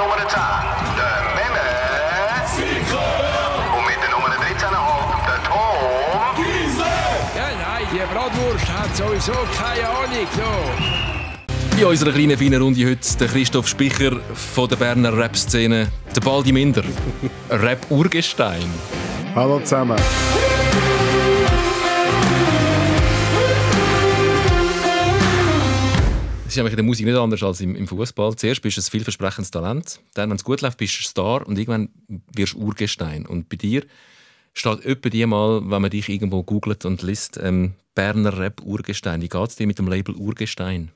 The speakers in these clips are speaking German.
nummer 10, der Menne. Siegel. Und mit der Nummer 13,5, der Tom. Giese. Ja, nein, die Bratwurst hat sowieso keine Ahnung. So. In unserer kleinen feinen Runde heute der Christoph Spicher von der Berner Rap-Szene, der Baldi Minder, Rap-Urgestein. Hallo zusammen. Es ist nämlich in der Musik nicht anders als im, im Fußball. Zuerst bist du ein vielversprechendes Talent, dann, wenn es gut läuft, bist du Star und irgendwann wirst du Urgestein. Und bei dir steht etwa die mal, wenn man dich irgendwo googelt und liest, ähm, Berner Rap Urgestein. Wie geht es dir mit dem Label Urgestein?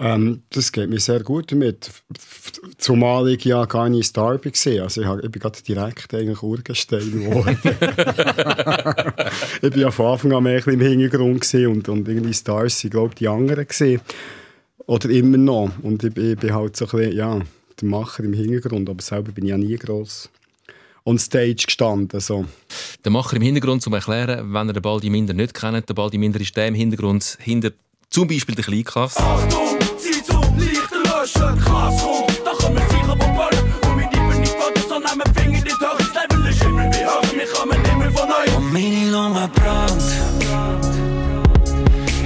Ähm, das geht mir sehr gut damit. Zumal ich ja gar nicht Star war. Also ich, hab, ich bin gerade direkt eigentlich Urgestein geworden. ich war ja von Anfang an mehr im Hintergrund und, und irgendwie Stars waren, glaube ich, die anderen. Gewesen. Oder immer noch. Und ich, ich bin halt so ein bisschen, ja, der Macher im Hintergrund, aber selber bin ich ja nie gross on stage gestanden. So. Der Macher im Hintergrund, zum erklären, wenn ihr den Baldi Minder nicht kennt, der Baldi Minder ist der im Hintergrund hinter zum Beispiel der Kleinkasse. Achtung! Schön krass rund, da kann man sicher von Böllen. Und mit ihm nicht Fotos, sondern mit Finger die Tür. Das Level ist immer wie hören, wir kommen Himmel von euch. Und meine Lunge brennt.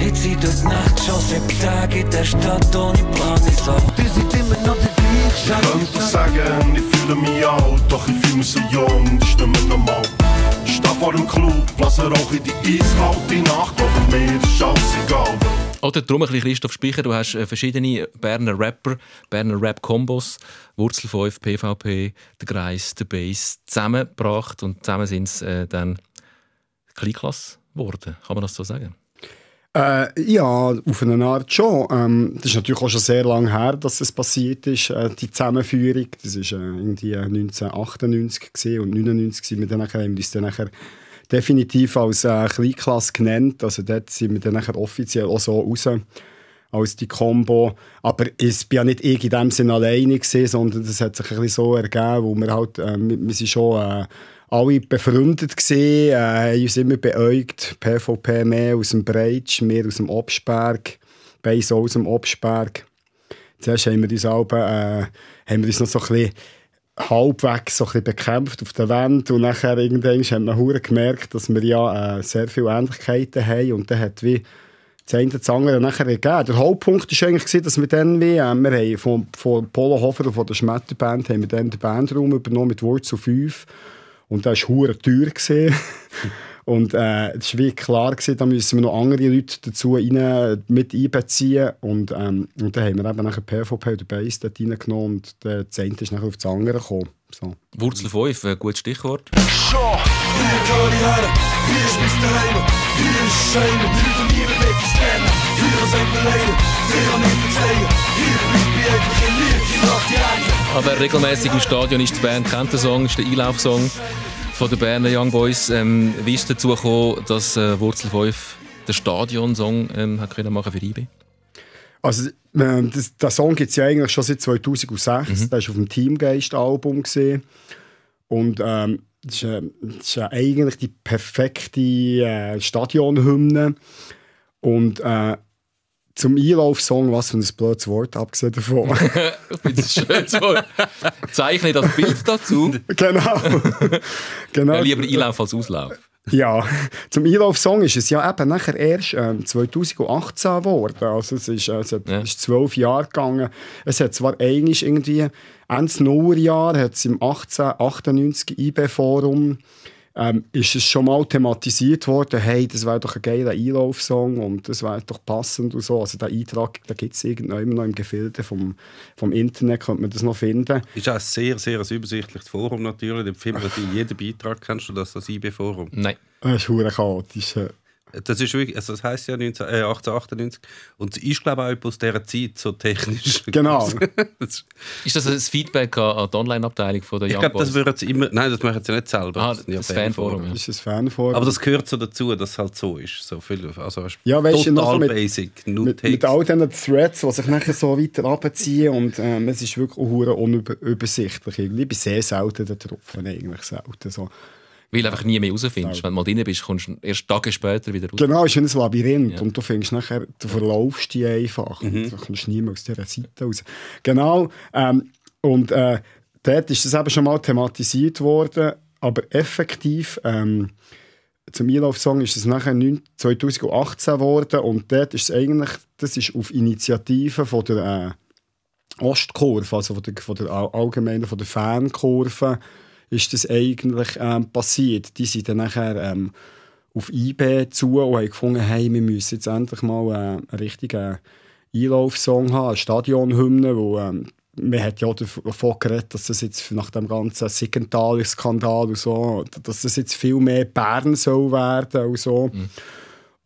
Jetzt sind durch Nacht schon sieben Tage in der Stadt ohne Plan ist auch. Wir sind immer noch der gleiche. Ich könnte sagen, ich fühle mich alt, doch ich fühle mich so jung, die Stimme normal. Ich stehe vor dem Club, blasse Rauch in die Eis, eiskalte Nacht, aber mir ist alles egal. Oder darum ein bisschen Christoph Speicher, du hast äh, verschiedene Berner Rapper, Berner Rap-Kombos, Wurzel 5, PvP, der Kreis, der Bass, zusammengebracht und zusammen sind es äh, dann Kleinklasse geworden. Kann man das so sagen? Äh, ja, auf eine Art schon. Ähm, das ist natürlich auch schon sehr lange her, dass es passiert ist, äh, die Zusammenführung. Das war äh, irgendwie 1998 äh, und 1999 sind wir dann nachher, haben wir uns dann nachher definitiv als äh, Kleinklasse genannt. Also dort sind wir dann nachher offiziell auch so raus als die Combo. Aber ich war ja nicht ich in dem Sinne alleine, gewesen, sondern das hat sich ein bisschen so ergeben, wo wir halt, äh, wir, sind schon äh, alle befreundet gewesen, äh, haben uns immer beäugt. PvP mehr aus dem Breitsch, mehr aus dem Obstberg, Beis aus dem Obstberg. Zuerst haben wir uns, alle, äh, haben wir uns noch so ein bisschen halbwegs so ein bekämpft auf der Wand und nachher irgendwann hat man hure gemerkt, dass wir ja äh, sehr viele Ähnlichkeiten haben und dann hat wie das eine das andere nachher gegeben. Der Hauptpunkt war eigentlich, dass wir dann wie, äh, wir haben von, von Hofer und von der Schmetterband haben wir dann den Bandraum übernommen mit Wurzel 5 und das war hure teuer. Und äh, es war klar, gewesen, da müssen wir noch andere Leute dazu rein, mit einbeziehen. Und, ähm, und dann haben wir eben nachher PvP oder Base dort reingenommen und der Zehnte ist nachher auf das andere gekommen. So. Wurzel 5, ein gutes Stichwort. Schon! Hier gehen die Herren, hier ist mein Daheim, hier ist Scheine, hier verlieren wir das Rennen, hier ist ein Leiden, hier kann ich verzeihen, hier bleibt mir einfach ein Lied, hier macht Aber regelmäßig im Stadion ist die Band, kennt den Song, ist der Einlaufsong von den Berner Young Boys. Ähm, wie ist dazu gekommen, dass äh, Wurzel 5 den Stadionsong ähm, machen für IB? E also, äh, das, den Song gibt es ja eigentlich schon seit 2006. Mhm. Der war auf dem Teamgeist-Album. Und ähm, das, ist, äh, ist ja eigentlich die perfekte äh, Stadionhymne. Und äh, zum Einlaufsong, was für ein blödes Wort, abgesehen davon. ich finde es ein schönes Wort. Zeichne das Bild dazu. Genau. genau. Ja, lieber Einlauf als Auslauf. Ja, zum Einlaufsong ist es ja eben nachher erst ähm, 2018 geworden. Also es ist, äh, es hat, ja. ist zwölf Jahre gegangen. Es hat zwar eigentlich irgendwie, Ende Nullerjahr hat es im 1898 IB-Forum ähm, ist es schon mal thematisiert worden, hey, das wäre doch ein geiler Einlaufsong und das wäre doch passend und so. Also der Eintrag, da gibt es irgendwo immer noch im Gefilde vom, vom Internet, könnte man das noch finden. Ist auch ein sehr, sehr ein übersichtliches Forum natürlich, da findet man in jedem Beitrag, kennst du das, das IB-Forum? Nein. Das ist chaotisch. Äh, das ist wirklich, also das heißt ja 19, äh, 1898 und es ist glaube ich auch etwas aus dieser Zeit so technisch. Genau. das ist das ein Feedback an die Online-Abteilung von der Young Ich glaube, das würden sie immer, nein, das machen sie nicht selber. Ah, das, das, das Fanforum. Ja. Das ist ein Fanforum. Aber das gehört so dazu, dass es halt so ist. So viel, also ja, weißt total mit, basic, nur mit, mit, all diesen Threads, die sich nachher so weiter abziehen und ähm, es ist wirklich unübersichtlich. Ich bin sehr selten da drauf, eigentlich selten so. Weil du einfach nie mehr rausfindest. Wenn du mal drin bist, kommst du erst Tage später wieder raus. Genau, es ist ein Labyrinth ja. und du findest nachher, du verlaufst dich einfach mhm. und du kommst nie mehr aus dieser Seite raus. Genau, ähm, und äh, dort ist das eben schon mal thematisiert worden, aber effektiv... Ähm, zum Einlaufsong ist es nachher 2018 geworden und dort ist es eigentlich, das ist auf Initiative von der äh, Ostkurve, also von der, von der allgemeinen, von der Fankurve, ist das eigentlich ähm, passiert. Die sind dann nachher ähm, auf IB zu und haben gefunden, hey, wir müssen jetzt endlich mal äh, einen richtigen Einlaufsong haben, eine Stadionhymne, wo ähm, man hat ja davon geredet, dass das jetzt nach dem ganzen Siegenthaler-Skandal und so, dass das jetzt viel mehr Bern soll werden und so. Mhm.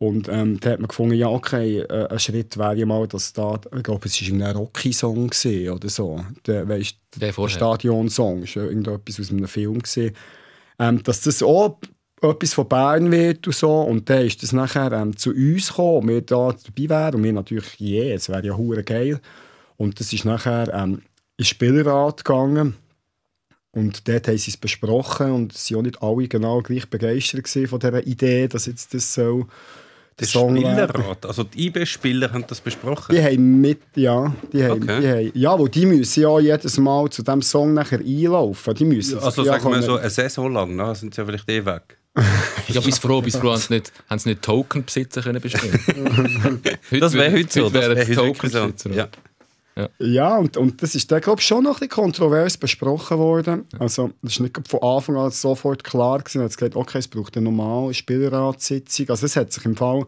Und ähm, da hat man gefunden, ja, okay, äh, ein Schritt wäre ja mal, dass da, ich glaube, es war irgendein Rocky-Song oder so. Der, weißt, der, der Stadion-Song, ist irgendetwas aus einem Film. Gewesen. Ähm, dass das auch etwas von Bern wird und so. Und dann ist das nachher ähm, zu uns gekommen, wir da dabei wären. Und wir natürlich, je, yeah, es wäre ja hure geil. Und das ist nachher ähm, ins Spielrat gegangen. Und dort haben sie es besprochen und sie waren auch nicht alle genau gleich begeistert von dieser Idee, dass jetzt das so der Spielerrat, also die IB-Spieler haben das besprochen? Die haben mit, ja. Die haben, okay. die haben, ja, weil die müssen ja jedes Mal zu diesem Song nachher einlaufen. Die müssen ja, also ja, sagen wir so eine Saison lang, ne? sind sie ja vielleicht eh weg. ich bin froh, bis früher haben sie nicht, nicht Token-Besitzer können das wäre heute so. Heute wäre wär Token-Besitzer. So. Ja. Ja, und, und das ist dann, glaube ich, schon noch ein bisschen kontrovers besprochen worden. Ja. Also, das ist nicht von Anfang an sofort klar gewesen. Es gesagt, okay, es braucht eine normale Spielratssitzung. Also, es hat sich im Fall,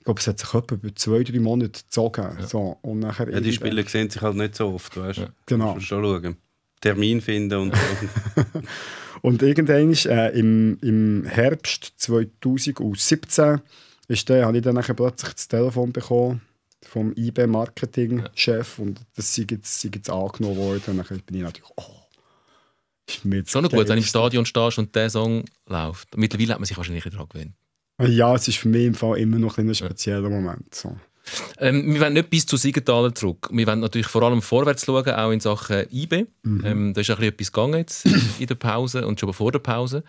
ich glaube, es hat sich etwa über zwei, drei Monate gezogen. Ja. So, und nachher ja, die Spieler sehen sich halt nicht so oft, weißt du? Ja. Genau. Du schon schauen. Termin finden und so. und irgendwann äh, im, im Herbst 2017 ist der, habe ich dann plötzlich das Telefon bekommen vom IB-Marketing-Chef und das sei jetzt, sei jetzt angenommen worden. Und dann bin ich natürlich, oh, ist mir Schon noch gut, wenn du im Stadion stehst und der Song läuft. Mittlerweile hat man sich wahrscheinlich daran gewöhnt. Ja, es ist für mich im Fall immer noch ein spezieller Moment. So. Ähm, wir wollen nicht bis zu Siegenthaler zurück. Wir wollen natürlich vor allem vorwärts schauen, auch in Sachen IB. Mhm. Ähm, da ist ein bisschen etwas gegangen jetzt in der Pause und schon vor der Pause.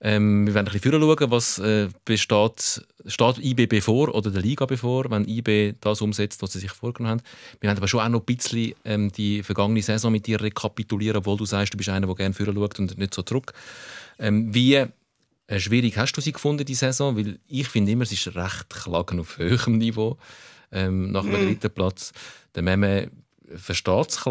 Ähm, wir werden ein bisschen schauen, was äh, besteht, steht IB bevor oder der Liga bevor, wenn IB das umsetzt, was sie sich vorgenommen haben. Wir werden aber schon auch noch ein bisschen ähm, die vergangene Saison mit dir rekapitulieren, obwohl du sagst, du bist einer, der gerne führen schaut und nicht so zurück. Ähm, wie äh, schwierig hast du sie gefunden, die Saison? Weil ich finde immer, es ist recht klagen auf höherem Niveau. Ähm, nach dem mhm. dritten Platz, der Meme versteht es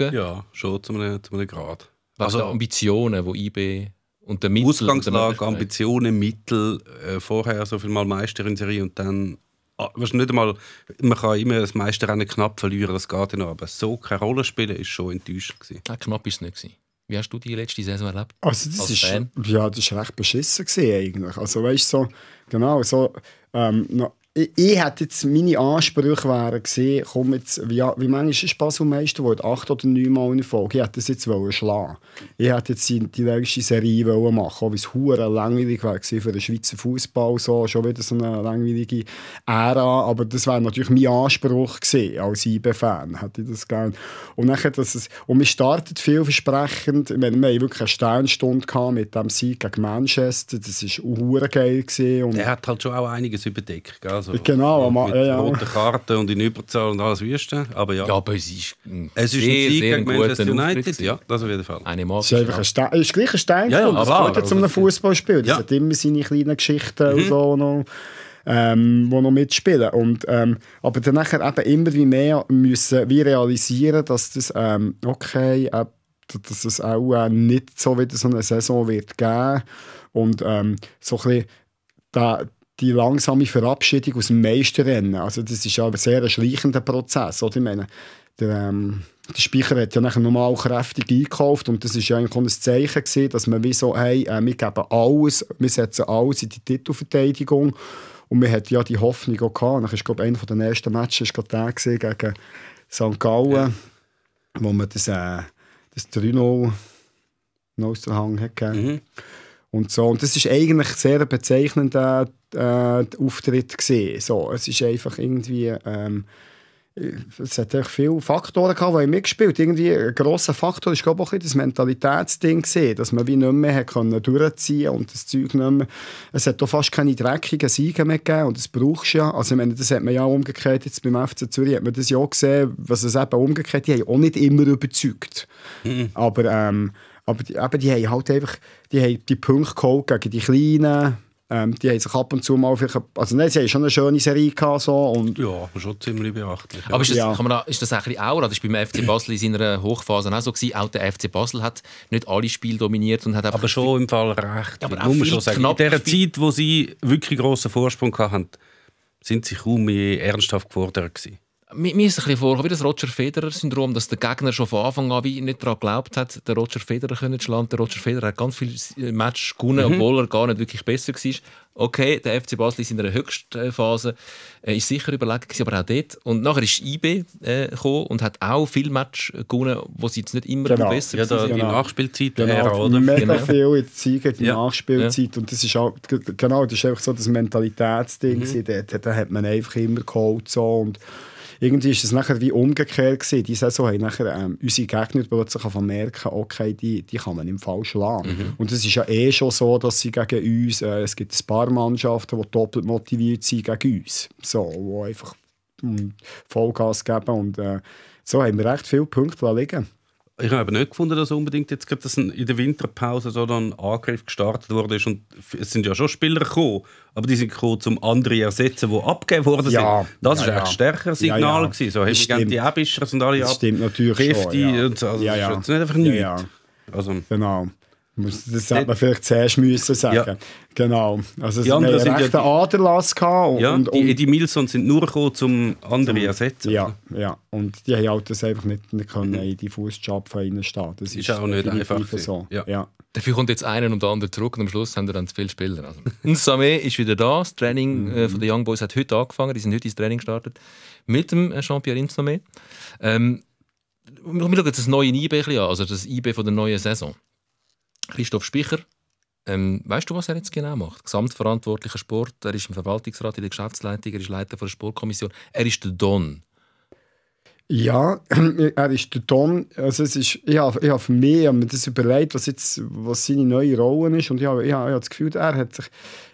Ja, schon zu einem, zu einem Grad. Was also, Ambitionen, die IB und der Mittel, Ausgangslage, der Ambitionen, Mittel, äh, vorher so viel mal Meister in Serie und dann Ah, weißt nicht einmal, man kann immer das Meisterrennen knapp verlieren, das geht ja noch, aber so keine Rolle spielen, ist schon enttäuschend Ja, ah, knapp war es nicht gewesen. Wie hast du die letzte Saison erlebt? Also das Als ist, ja, das ist recht beschissen gewesen eigentlich. Also weißt so, genau so, ähm, noch, ich, hätte jetzt meine Ansprüche wären gesehen, komm jetzt, wie, wie manchmal ist Spaß am meisten geworden? Acht oder neun Mal in Folge. Ich hätte das jetzt wollen schlagen. Ich hätte jetzt die, die längste Serie wollen machen, auch wie es hure langweilig wäre für den Schweizer Fußball so, schon wieder so eine langweilige Ära. Aber das wäre natürlich mein Anspruch gewesen, als IB-Fan hätte ich das gern. Und nachher, dass es, und wir startet vielversprechend. Ich wir hatten wirklich eine Sternstunde mit dem Sieg gegen Manchester. Das war hure geil gewesen. Der hat halt schon auch einiges überdeckt, gell? Also genau, mit, mit ja, roten Karten und in Überzahl und alles Wüste. Aber ja. ja, aber es ist ein es ist ein Sieg sehr gegen Manchester United. Ja, das auf jeden Fall. Eine es ist, ein ist gleich ein Stein. Ja, ja, das aber gehört ja zum also, Fußballspiel. Das hat immer seine kleinen Geschichten mhm. und so noch ähm, die noch mitspielen. Und, ähm, aber dann eben immer wie mehr müssen wir realisieren, dass das, ähm, okay, äh, dass es auch äh, nicht so wieder so eine Saison wird geben. Und ähm, so ein bisschen da, die langsame Verabschiedung aus dem Meisterrennen. Also das ist ja ein sehr schleichender Prozess, oder? Ich meine, der, ähm, der Speicher hat ja nachher nochmal kräftig eingekauft und das war ja eigentlich auch ein Zeichen gewesen, dass man wie so, hey, äh, wir geben alles, wir setzen alles in die Titelverteidigung und wir hatten ja die Hoffnung auch gehabt. Nachher ist, glaube einer der ersten Matches gerade gegen St. Gallen, ja. wo man das, äh, das 3-0 aus Nosterhang hat gegeben. Mhm. Und, so. und das ist eigentlich sehr bezeichnend. bezeichnender äh, Auftritt gesehen. So, es ist einfach irgendwie... Ähm, es hat viele Faktoren gehabt, die mitgespielt haben. Irgendwie ein großer Faktor war glaube ich, auch das Mentalitätsding, gewesen, dass man wie nicht mehr können durchziehen und das Zeug nicht mehr... Es hat auch fast keine dreckigen Siege mehr gegeben und das brauchst du ja. Also ich meine, das hat man ja umgekehrt, jetzt beim FC Zürich hat man das ja auch gesehen, was es eben umgekehrt, die haben auch nicht immer überzeugt. Mhm. Aber, ähm, aber die, eben, die haben halt einfach die, haben die Punkte geholt gegen die Kleinen ähm, die haben sich ab und zu mal, also nein, sie haben schon eine schöne Serie gehabt, so, und Ja, schon ziemlich beachtlich. Aber ist das, ja. kann man da, ist das auch ein das war beim FC Basel in seiner Hochphase auch so gewesen, auch der FC Basel hat nicht alle Spiele dominiert und hat Aber schon im Fall recht, aber auch muss schon sagen. In der Zeit, wo sie wirklich grossen Vorsprung hatten, sind sie kaum mehr ernsthaft gefordert gewesen. Mir, mir ist ein bisschen vorgekommen, wie das Roger Federer-Syndrom, dass der Gegner schon von Anfang an wie nicht daran geglaubt hat, den Roger Federer zu landen. Der Roger Federer hat ganz viele äh, Matches gewonnen, mhm. obwohl er gar nicht wirklich besser war. Okay, der FC Basel in seiner Höchstphase äh, äh, ist sicher überlegen, aber auch dort. Und nachher ist IB äh, gekommen und hat auch viele Matches gewonnen, wo sie jetzt nicht immer genau. besser ja, da, sind. Die genau. Nachspielzeit genau. Her, oder? Mega genau. viel in Siegen, die ja. Nachspielzeit. Ja. Und das ist auch, genau, das ist einfach so das Mentalitätsding. Mhm. Dort, da hat man einfach immer geholt so und irgendwie ist es nachher wie umgekehrt gewesen. Die Saison haben nachher ähm, unsere Gegner plötzlich vermerken, okay, die, die kann man im Fall schlagen. Mhm. Und es ist ja eh schon so, dass sie gegen uns, äh, es gibt ein paar Mannschaften, die doppelt motiviert sind gegen uns. So, wo einfach mh, mm, Vollgas geben und äh, so haben wir recht viele Punkte liegen lassen. Ich habe nicht gefunden, dass unbedingt jetzt gerade dass in der Winterpause so ein Angriff gestartet wurde. Und es sind ja schon Spieler gekommen, aber die sind gekommen, um andere ersetzen, die abgegeben worden ja, sind. Das ja, war ja. ein stärkeres Signal. Ja, ja. Gewesen. So, hey, wir die Ebischer und alle das ab. Stimmt natürlich Kräfte schon, ja. Und so. Also, ja, ja. Das ist jetzt nicht einfach nichts. Also. Genau. Das hätte man vielleicht zuerst müssen sagen. Ja. Genau. Also die anderen sind ja die, Aderlass und, ja, und, und die, Milson sind nur gekommen, um andere zu ersetzen. Ja, ja. Und die haben halt das einfach nicht, nicht können mhm. in die Fußstapfen stehen. Das ist, ist auch nicht einfach so. Ja. ja. Dafür kommt jetzt einer und der andere zurück und am Schluss haben wir dann zu viele Spieler. Also, Nsame ist wieder da. Das Training äh, mhm. von den Young Boys hat heute angefangen. Die sind heute ins Training gestartet mit dem Champion äh, pierre Ähm, wir schauen jetzt das neue IB an, also das IB von der neuen Saison. Christoph Spicher, ähm, weißt du, was er jetzt genau macht? Gesamtverantwortlicher Sport, er ist im Verwaltungsrat, in der Geschäftsleitung, er ist Leiter der Sportkommission, er ist der Don. Ja, er ist der Don. Also es ist, ich habe, ich habe mir das überlegt, was, jetzt, was seine neue Rolle ist. Und ich habe, ich habe, ich habe das Gefühl, er hat sich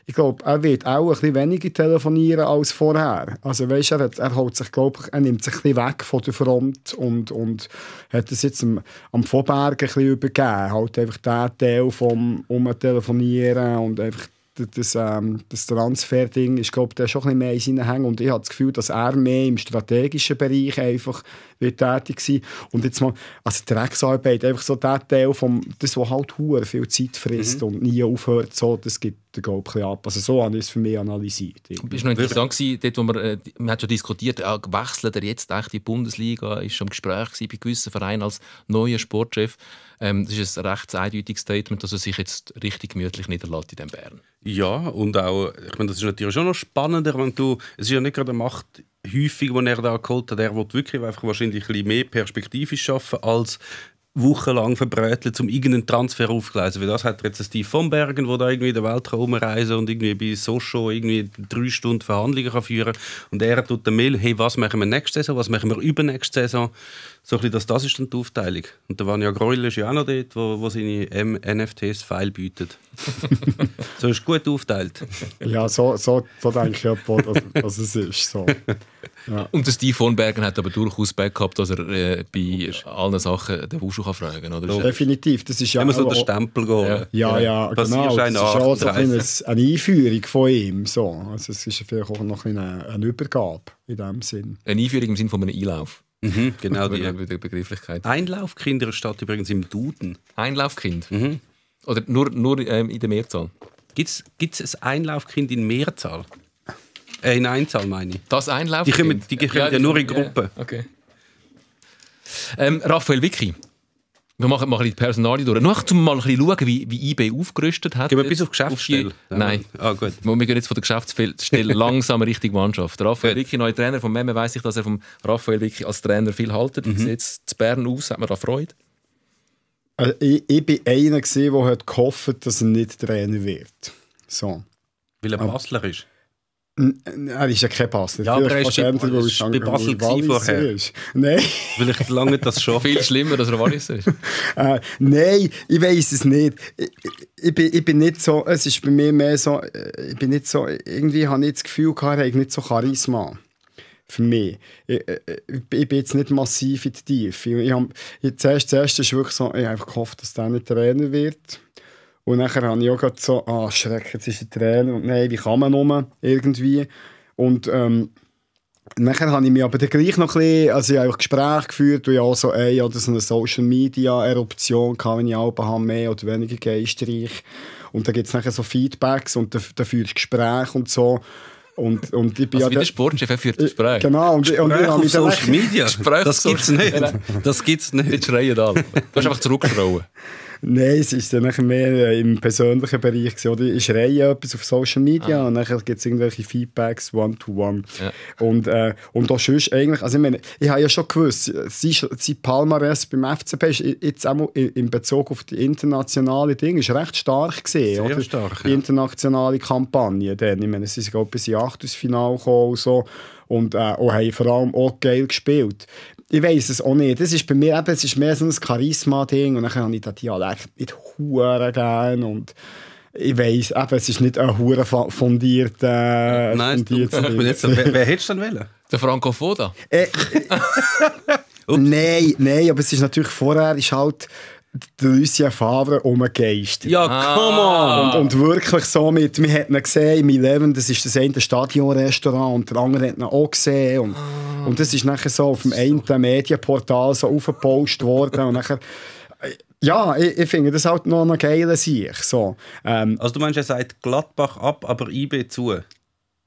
ich glaube, er wird auch ein bisschen weniger telefonieren als vorher. Also weißt, er, hat, er holt sich, glaube ich, er nimmt sich ein bisschen weg von der Front und, und hat es jetzt am, am Vorberg ein bisschen übergeben. Halt einfach den Teil vom um Telefonieren und einfach das, ähm, das Transfer-Ding ist, glaube ich, schon ein bisschen mehr in seinen Hängen. Und ich habe das Gefühl, dass er mehr im strategischen Bereich einfach wird tätig sein Und jetzt mal, also Drecksarbeit, einfach so der Teil, vom, das, was halt Huren viel Zeit frisst mhm. und nie aufhört, so, das gibt, glaube ich, ab. Also so habe ich es für mich analysiert. Irgendwie. Es war noch interessant, gewesen, dort, wo wir, man äh, hat schon diskutiert, äh, wechselt er jetzt echt die Bundesliga, ist schon im Gespräch gewesen, bei gewissen Vereinen als neuer Sportchef. Ähm, das ist ein recht eindeutiges Statement, dass er sich jetzt richtig gemütlich niederlässt in dem Bern. Ja, und auch, ich meine, das ist natürlich schon noch spannender, wenn du, es ist ja nicht gerade Macht häufig, die er da geholt hat, er will wirklich einfach wahrscheinlich ein mehr perspektivisch schaffen als wochenlang verbräteln, um irgendeinen Transfer aufzugleisen. Weil das hat jetzt Steve von Bergen, der da irgendwie in der Welt herumreisen und irgendwie bei Socho irgendwie drei Stunden Verhandlungen kann führen Und er tut dann Mail, hey, was machen wir nächste Saison, was machen wir übernächste Saison so ein bisschen, das ist dann die Aufteilung. Und der Vanja Greul ist ja auch noch dort, wo, wo seine M NFTs feil bietet. so ist gut aufteilt. Ja, so, so, so denke ich etwa, dass, dass es ist. So. Ja. Und der Steve von Bergen hat aber durchaus Back gehabt, dass er äh, bei allen Sachen den Wushu fragen kann. Definitiv, das ist ja... Immer so der Stempel gehen. Ja, ja, ja genau. Das ist genau. schon so ein eine Einführung von ihm. So. Also es ist vielleicht auch noch ein eine Übergabe in dem Sinn. Eine Einführung im Sinne von einem Einlauf. Mhm, genau die Be Begrifflichkeit. Einlaufkinder statt übrigens im Duden. Einlaufkind? Mhm. Oder nur, nur ähm, in der Mehrzahl? Gibt es ein Einlaufkind in Mehrzahl? Äh, in Einzahl meine ich. Das Einlaufkind? Die kommen, die kommen ja, ja, nur in Gruppen. Ja, okay. Ähm, Raphael Wicki, wir machen mal ein bisschen die Personalie durch. Nur um mal ein bisschen schauen, wie, wie eBay aufgerüstet hat. Gehen wir bis auf Geschäftsstelle? Auf die, nein. Ah, gut. Wir gehen jetzt von der Geschäftsstelle langsam Richtung Mannschaft. Raphael Wicki, neuer Trainer. Von Memme weiss ich, dass er vom Raphael Wicki als Trainer viel haltet. Wie mhm. sieht es zu Bern aus? Hat man da Freude? Also, ich, ich bin einer, der hat gehofft dass er nicht Trainer wird. So. Weil er Basler ist? Nein, das ist ja kein Pass. Das ja, aber er ist bei Basel vorher. Nein. Vielleicht lange das schon. Viel schlimmer, dass er Walliser ist. äh, nein, ich weiß es nicht. Ich, ich, bin, ich bin nicht so, es ist bei mir mehr so, äh, ich bin nicht so, irgendwie habe ich nicht das Gefühl gehabt, er nicht so Charisma für mich. Ich, äh, äh, ich, bin jetzt nicht massiv in die Tiefe. Ich, ich, hab, ich zuerst, zuerst ist wirklich so, ich habe einfach gehofft, dass der nicht Trainer wird. Und nachher habe ich auch gerade so, ah, Schreck, jetzt ist ein Trainer. Und nein, wie kann man nur irgendwie? Und ähm, nachher habe ich mich aber dann gleich noch ein bisschen, also ich habe auch Gespräche geführt, weil ich auch so, ey, oder so eine Social Media Eruption kann, wenn ich auch habe, mehr oder weniger geistreich. Und dann gibt es nachher so Feedbacks und da, da führst Gespräche und so. Und, und ich bin also ja wie der Sportchef führt äh, Gespräche. Genau. Und, Gespräche und ich auf Social Media? Gespräche das gibt's nicht. Das gibt es nicht. Jetzt schreien alle. Du hast einfach zurückschrauen. Nein, es war dann mehr äh, im persönlichen Bereich. oder? Ich schreie etwas auf Social Media ah. und dann gibt es irgendwelche Feedbacks one-to-one. -one. Ja. Und, äh, und auch sonst eigentlich, also ich meine, ich habe ja schon gewusst, sein, sein Palmares beim FCB ist jetzt auch in Bezug auf die internationale Dinge ist recht stark gesehen. Sehr oder? stark, Die internationale Kampagne dann. Ich meine, sie sind, glaube ich bis in Achtelfinale gekommen und so und äh, auch oh, haben vor allem auch geil gespielt. Ich weiß es auch nicht. Das ist bei mir eben, es ist mehr so ein Charisma-Ding und dann habe ich den Dialekt mit Huren gern und ich weiß, aber es ist nicht ein Huren fundiert. Äh, Nein, fundiert du, ich jetzt, wer, wer hättest du denn wollen? Der Franco Foda. Äh, Nein, nein, aber es ist natürlich vorher ist halt Lucien Favre umgegeistert. Ja, ah. come on! Und, und, wirklich somit, wir hätten ihn gesehen, im Eleven, das ist das eine Stadionrestaurant und der andere hat ihn auch gesehen. Und, ah. und das ist nachher so auf dem so. einen Medienportal so aufgepostet worden und nachher... Äh, ja, ich, ich finde das halt noch eine geile Sieg. So, ähm, also du meinst, er sagt Gladbach ab, aber IB zu?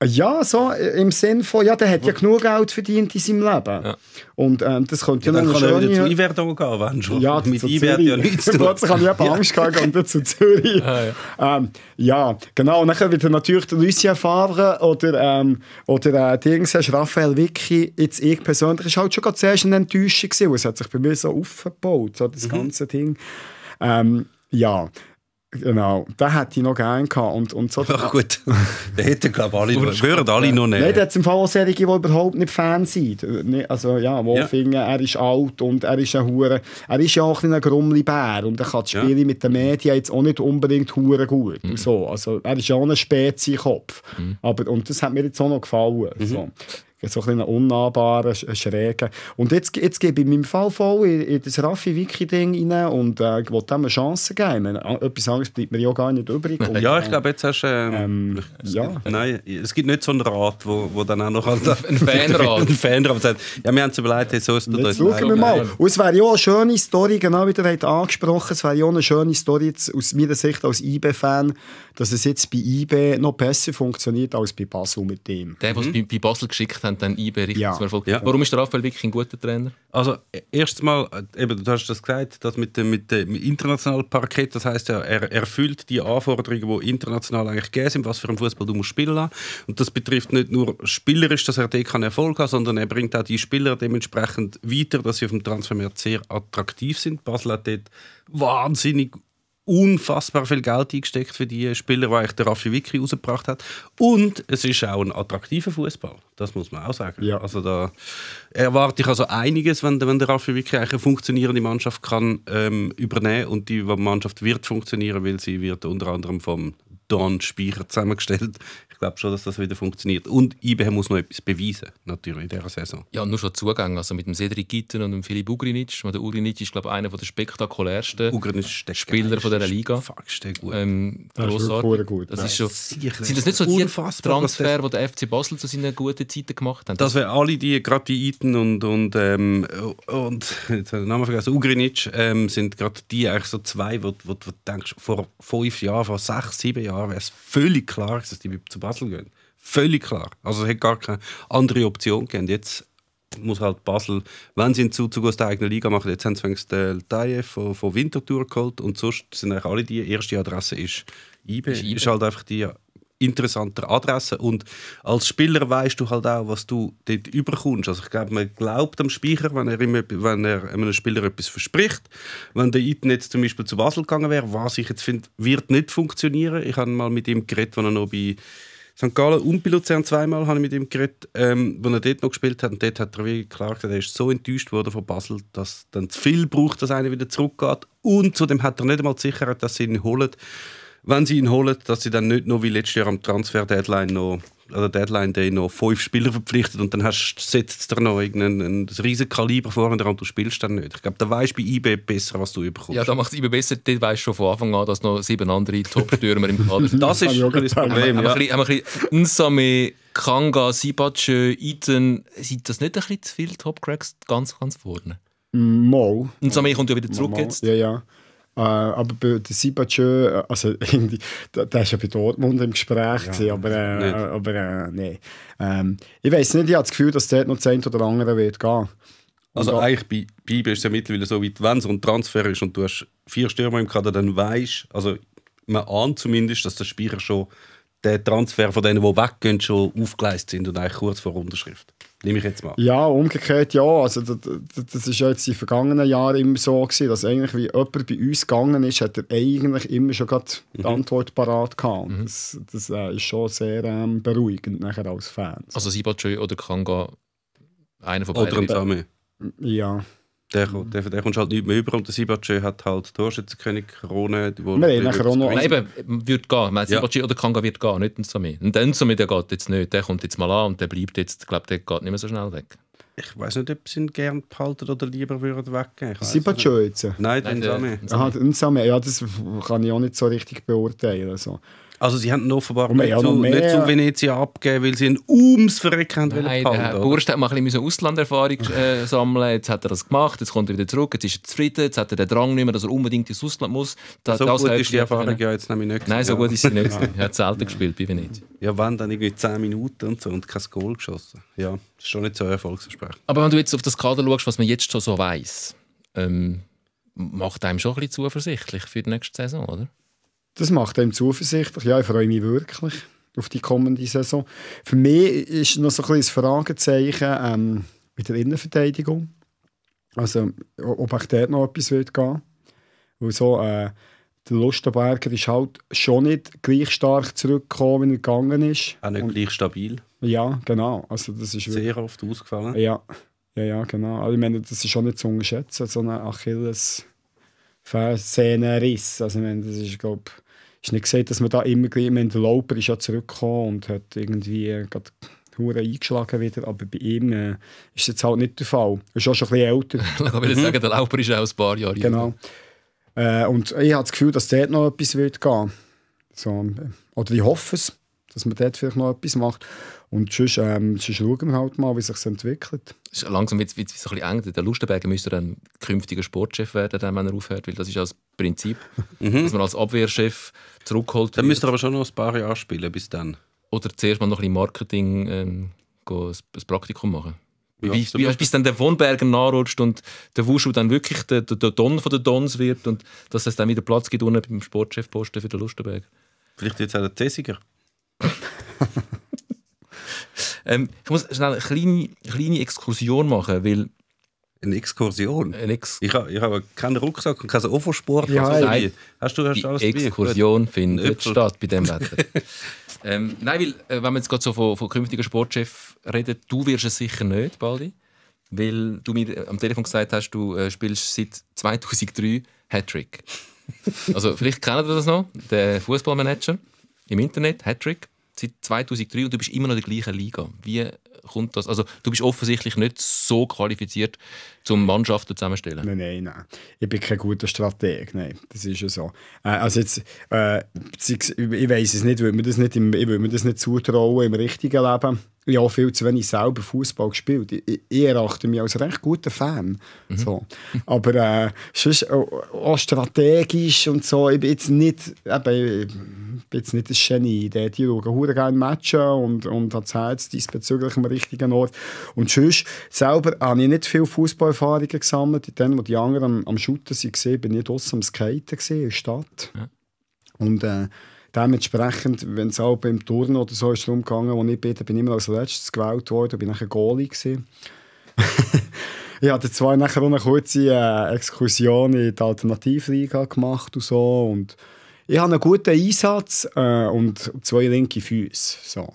Ja, so äh, im Sinn von, ja, der hat ja genug Geld verdient in seinem Leben. Ja. Und ähm, das könnte ja, ja noch kann schöne... wieder zu Iverdon gehen, wenn schon. Ja, mit Iverd ja nichts zu tun. Plötzlich habe ich eben Angst gehabt, und zu Zürich. Ah, ja. Ähm, ja. genau. Und dann wieder natürlich Lucien Favre oder, ähm, oder äh, Dings, Raphael Vicky, jetzt ich persönlich, ist halt schon gerade zuerst eine Enttäuschung gewesen, es hat sich bei mir so aufgebaut, so das mhm. ganze Ding. Ähm, ja, Genau, den hätte ich noch gerne gehabt. Und, und so Ach gut, den hätten glaube alle, würden alle noch nicht. Nein, da hat im Fall auch die überhaupt nicht Fan sind. Ne, also ja, wo ja. finden, er ist alt und er ist ein Hure. Er ist ja auch ein Grummli-Bär und er kann das Spiel ja. mit den Medien jetzt auch nicht unbedingt Hure gut. Mhm. So. Also er ist ja auch ein Spezi-Kopf. Mhm. und das hat mir jetzt auch noch gefallen. Mhm. So so ein unnahbaren, schrägen. Und jetzt, jetzt gebe ich meinem Fall voll in, in das Raffi-Wiki-Ding rein und äh, will dem eine Chance geben. Meine, etwas anderes bleibt mir ja gar nicht übrig. Und, ja, ich äh, glaube, jetzt hast du... Ähm, ähm, ja. Nein, es gibt nicht so einen Rat, wo, wo dann auch noch... Halt ein Fanrat. ein Fanrat sagt, ja, wir haben uns überlegt, hey, so ist das. Jetzt schauen wir mal. Und es wäre ja eine schöne Story, genau wie du angesprochen hast, es wäre ja eine schöne Story aus meiner Sicht als IB-Fan, dass es jetzt bei IB noch besser funktioniert als bei Basel mit dem. Der, was mhm. bei, Basel geschickt hat, dann IB richtig ja. ja. Warum ist der Raphael wirklich ein guter Trainer? Also e, erstens äh, eben, du hast das gesagt, das mit dem, mit dem internationalen Parkett, das heißt ja, er erfüllt die Anforderungen, die international eigentlich gegeben sind, was für einen Fußball du musst spielen lassen. Und das betrifft nicht nur spielerisch, dass er dort Erfolg hat, sondern er bringt auch die Spieler dementsprechend weiter, dass sie auf dem Transfermarkt sehr attraktiv sind. Basel hat dort wahnsinnig unfassbar viel Geld eingesteckt für die Spieler, die der Raffi Wicki rausgebracht hat. Und es ist auch ein attraktiver Fußball. Das muss man auch sagen. Ja. Also da erwarte ich also einiges, wenn, wenn der Raffi wirklich eine funktionierende Mannschaft kann ähm, übernehmen und die Mannschaft wird funktionieren, weil sie wird unter anderem vom Don Speicher zusammengestellt. Ich glaube schon, dass das wieder funktioniert. Und IBM muss noch etwas beweisen, natürlich, in dieser Saison. Ja, nur schon Zugang. Also mit dem Cedric Gitten und dem Filip Ugrinic. Der Ugrinic ist, glaube ich, einer der spektakulärsten Spieler von dieser Liga. der gut. Ähm, das Ist gut. Das ist schon, sind das nicht so die Transfer, die der FC Basel zu seinen guten Zeiten gemacht haben. Dass wir alle die Gratiiten und, und, ähm, und jetzt habe ich den Namen vergessen, Ugrinic, ähm, sind gerade die eigentlich so zwei, wo, wo, wo du denkst, vor fünf Jahren, vor sechs, sieben Jahren wäre es völlig klar, dass die zu Basel gehen. Völlig klar. Also es hätte gar keine andere Option gegeben. Jetzt muss halt Basel, wenn sie einen Zuzug aus der eigenen Liga machen, jetzt haben sie wenigstens den Tayev von, von Winterthur geholt und sonst sind eigentlich alle die erste Adresse ist IBE. Ist, IBE. ist halt einfach die interessanter Adresse und als Spieler weißt du halt auch, was du dort überkommst. Also ich glaube, man glaubt am Speicher, wenn er, ihm, wenn er einem Spieler etwas verspricht. Wenn der Iten jetzt zum Beispiel zu Basel gegangen wäre, was ich jetzt finde, wird nicht funktionieren. Ich habe mal mit ihm geredet, als er noch bei St. Gallen und bei Luzern zweimal habe ich mit ihm geredet, ähm, wo er dort noch gespielt hat. Und dort hat er wie klar gesagt, er ist so enttäuscht worden von Basel, dass dann zu viel braucht, dass einer wieder zurückgeht. Und zudem hat er nicht einmal die Sicherheit, dass sie ihn holen wenn sie ihn holen, dass sie dann nicht nur wie letztes Jahr am Transfer-Deadline noch oder Deadline Day noch fünf Spieler verpflichtet und dann hast, setzt dir noch ein, ein riesen Kaliber vor und du spielst dann nicht. Ich glaube, da weißt du bei IB besser, was du überkommst. Ja, da macht IB besser. Dort weißt du schon von Anfang an, dass noch sieben andere Top-Stürmer im Kader sind. Das ist das Problem. Ja. Haben wir ein bisschen Nsame, Kanga, Sibace, Iten. Sind das nicht ein bisschen zu viele Top-Cracks ganz, ganz vorne? Mal. Nsame kommt ja wieder zurück Mal. jetzt. Ja, ja. Äh, aber bei, der Sibachö, äh, also irgendwie, der, der ist ja bei Dortmund im Gespräch, ja, aber, äh, aber äh, nee. Ähm, ich weiß nicht, ich habe das Gefühl, dass dort noch zehn oder andere wird gehen. Also da, eigentlich bei Bibel ist es ja mittlerweile so weit, wenn es ein Transfer ist und du hast vier Stürmer im Kader, dann weißt also man ahnt zumindest, dass der Speicher schon den Transfer von denen, die weggehen, schon aufgeleistet sind und eigentlich kurz vor Unterschrift. Nehme ich jetzt mal. Ja, umgekehrt ja. Also, das, war ja jetzt in den vergangenen Jahren immer so gewesen, dass eigentlich, wie jemand bei uns gegangen ist, hat er eigentlich immer schon gerade die mhm. Antwort parat gehabt. Mhm. Das, das äh, ist schon sehr ähm, beruhigend nachher als Fans. Also Sibachoy oder Kanga, einer von beiden. Oder zusammen. Ja. Der, mhm. der, der kommst halt nicht mehr über und der Sibacce hat halt Torschützenkönig, Krone. Wo Wir Nein, eben, ähm, wird gehen. Ich meine, ja. oder Kanga wird gehen, nicht Nsami. Und der Nsami, der geht jetzt nicht. Der kommt jetzt mal an und der bleibt jetzt, ich glaube, der geht nicht mehr so schnell weg. Ich weiß nicht, ob sie ihn gern behalten oder lieber würden weggehen. Sibacce jetzt? Nein, Nein Nsami. Aha, Nsami. Ja, das kann ich auch nicht so richtig beurteilen. Also. Also sie haben offenbar nicht, zu, nicht zu Venezia abgegeben, weil sie ihn ums Verrecken haben Nein, behalten, der Burst hat mal ein bisschen Auslanderfahrung äh, sammeln jetzt hat er das gemacht, jetzt kommt er wieder zurück, jetzt ist er zufrieden, jetzt hat er den Drang nicht mehr, dass er unbedingt ins Ausland muss. Das, so das gut ist die Erfahrung ja jetzt nämlich nicht. Nein, so ja. gut ist sie nicht. er hat selten gespielt bei Venezia. Ja, wenn, dann irgendwie 10 Minuten und so und kein Goal geschossen. Ja, das ist schon nicht so erfolgsversprechend. Aber wenn du jetzt auf das Kader schaust, was man jetzt schon so weiss, ähm, macht einem schon ein bisschen zuversichtlich für die nächste Saison, oder? Das macht einem zuversichtlich. Ja, ich freue mich wirklich auf die kommende Saison. Für mich ist noch so ein kleines Fragezeichen ähm, mit der Innenverteidigung. Also, ob auch dort noch etwas wird gehen Weil so, äh, der Lustenberger ist halt schon nicht gleich stark zurückgekommen, wie er gegangen ist. Auch nicht Und, gleich stabil. Ja, genau. Also, das ist Sehr wirklich, oft ausgefallen. Ja, ja, ja genau. Also, ich meine, das ist schon nicht zu unterschätzen, so ein Achilles-Versehnenriss. Also, ich meine, das ist, glaube ich, ist nicht gesagt, dass man da immer gleich, meine, der Lauper ist ja zurückgekommen und hat irgendwie äh, gerade Hure eingeschlagen wieder, aber bei ihm äh, ist das jetzt halt nicht der Fall. Er ist auch schon ein bisschen älter. ich würde mhm. sagen, der Lauper ist auch ein paar Jahre Genau. Äh, und ich habe das Gefühl, dass dort noch etwas wird gehen. So, ähm, oder ich hoffe es, dass man dort vielleicht noch etwas macht. Und sonst, ähm, sonst schauen wir halt mal, wie sich das entwickelt. langsam wird es ein bisschen eng. Der Lustenberger müsste dann künftiger Sportchef werden, wenn er aufhört, weil das ist ja das Prinzip, mhm. dass man als Abwehrchef zurückholt Dann müsste er aber schon noch ein paar Jahre spielen bis dann. Oder zuerst mal noch ein bisschen Marketing, ähm, ein Praktikum machen. Ja, wie, wie, bis dann der Vonberger nachrutscht und der Wushu dann wirklich der, der Don von der Dons wird und dass es dann wieder Platz gibt unten beim Sportchefposten für den Lustenberger. Vielleicht jetzt auch der Tessiger. Ähm, ich muss schnell eine kleine, kleine Exkursion machen, weil eine Exkursion? Eine Ex ich habe hab keinen Rucksack und keine Ofenspur. Ja, also, nein. Hast du, hast die alles Exkursion findet statt bei dem Wetter. ähm, nein, weil, äh, wenn wir jetzt gerade so von, von künftigen Sportchef reden, du wirst es sicher nicht, Baldi. Weil du mir äh, am Telefon gesagt hast, du äh, spielst seit 2003 Hattrick. also vielleicht kennen wir das noch, der Fußballmanager im Internet, Hattrick seit 2003 und du bist immer noch in der gleichen Liga. Wie kommt das? Also du bist offensichtlich nicht so qualifiziert, zum Mannschaften zusammenstellen. Nein, nein, nein. Ich bin kein guter Strateg, nein. Das ist ja so. Äh, also jetzt, äh, ich weiß es nicht, würde mir das nicht, im, ich würde mir das nicht zutrauen im richtigen Leben. Ich habe viel zu wenig selber Fußball gespielt. Ich, ich erachte mich als recht guter Fan. Mhm. So. Aber äh, sonst, äh, auch strategisch und so, ich bin jetzt nicht, eben, ich bin jetzt nicht ein Genie. Die schauen sehr gerne Matches und, und hat das Herz diesbezüglich mir richtigen Ort. Und sonst, selber habe ich nicht viel Fußballerfahrungen gesammelt. In dem, wo die anderen am, am Shooten waren, bin ich draussen am Skaten in der Stadt. Ja. Und äh, dementsprechend, wenn es auch beim Turnen oder so ist darum gegangen, wo ich bin, bin ich immer als letztes gewählt worden, bin nachher Goalie gewesen. ich hatte zwar nachher auch eine kurze äh, Exkursion in die Alternativliga gemacht und so und ich habe einen guten Einsatz äh, und zwei linke Füße, so.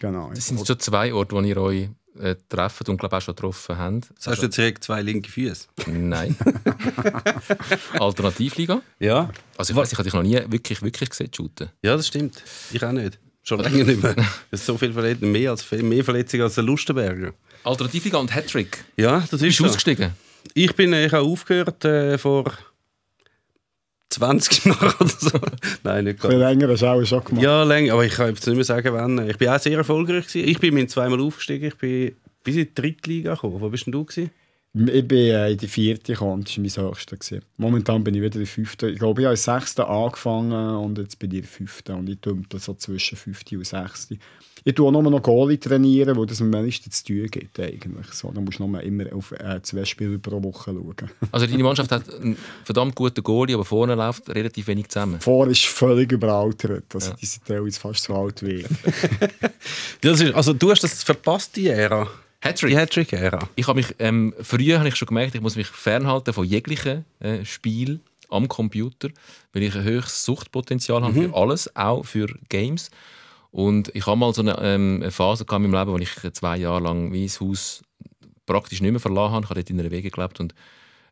Genau. Das sind schon zwei Orte, wo ihr euch äh, treffen und glaube auch schon getroffen habt. also, hast du jetzt also- direkt zwei linke Füße? Nein. Alternativliga? Ja. Also ich weiß, ich habe dich noch nie wirklich, wirklich gesehen shooten. Ja, das stimmt. Ich auch nicht. Schon länger nicht mehr. Es ist so viel Verletzung, mehr, mehr Verletzungen als der Lustenberger. Alternativliga und Hattrick? Ja, das ist Bist du so. ausgestiegen? Ich bin, ich habe aufgehört äh, vor 20 nach oder so. Nein, nicht ganz. Viel länger hast du auch schon gemacht. Ja, länger, aber ich kann jetzt nicht mehr sagen, wann. Ich war auch sehr erfolgreich. Gewesen. Ich bin zweimal aufgestiegen. Ich bin bis in die dritte Liga gekommen. Wo bist denn du? Gewesen? Ich bin äh, in die vierte gekommen, das war mein höchster. Gewesen. Momentan bin ich wieder in der fünften. Ich glaube, ich habe in der sechsten angefangen und jetzt bin ich in der fünften. Und ich tümpel so zwischen fünfte und sechste. Ich tue nur noch Goalie trainieren, wo das am meisten zu tun gibt eigentlich. So, da musst du nur immer auf äh, zwei Spiele pro Woche schauen. also deine Mannschaft hat einen verdammt guten Goalie, aber vorne läuft relativ wenig zusammen. Vorne ist völlig überaltert. Also ja. die sind teilweise fast so alt wie ich. also du hast das verpasst, die Ära. Hattrick. Die Hattrick-Ära. ähm, früher habe ich schon gemerkt, ich muss mich fernhalten von jeglichen äh, Spiel am Computer, weil ich ein höchstes Suchtpotenzial mhm. habe für alles, auch für Games. Und ich habe mal so eine, ähm, eine Phase in meinem Leben, wo ich zwei Jahre lang mein Haus praktisch nicht mehr verlassen habe. Ich habe dort in einer Wege gelebt und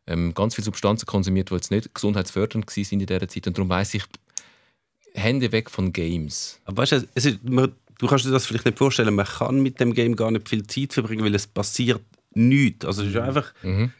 ähm, ganz viele Substanzen konsumiert, die jetzt nicht gesundheitsfördernd waren in dieser Zeit. Und darum weiss ich, Hände weg von Games. Aber weißt du, also, man, du kannst dir das vielleicht nicht vorstellen, man kann mit dem Game gar nicht viel Zeit verbringen, weil es passiert nichts. Also es ist mhm. einfach... Mhm.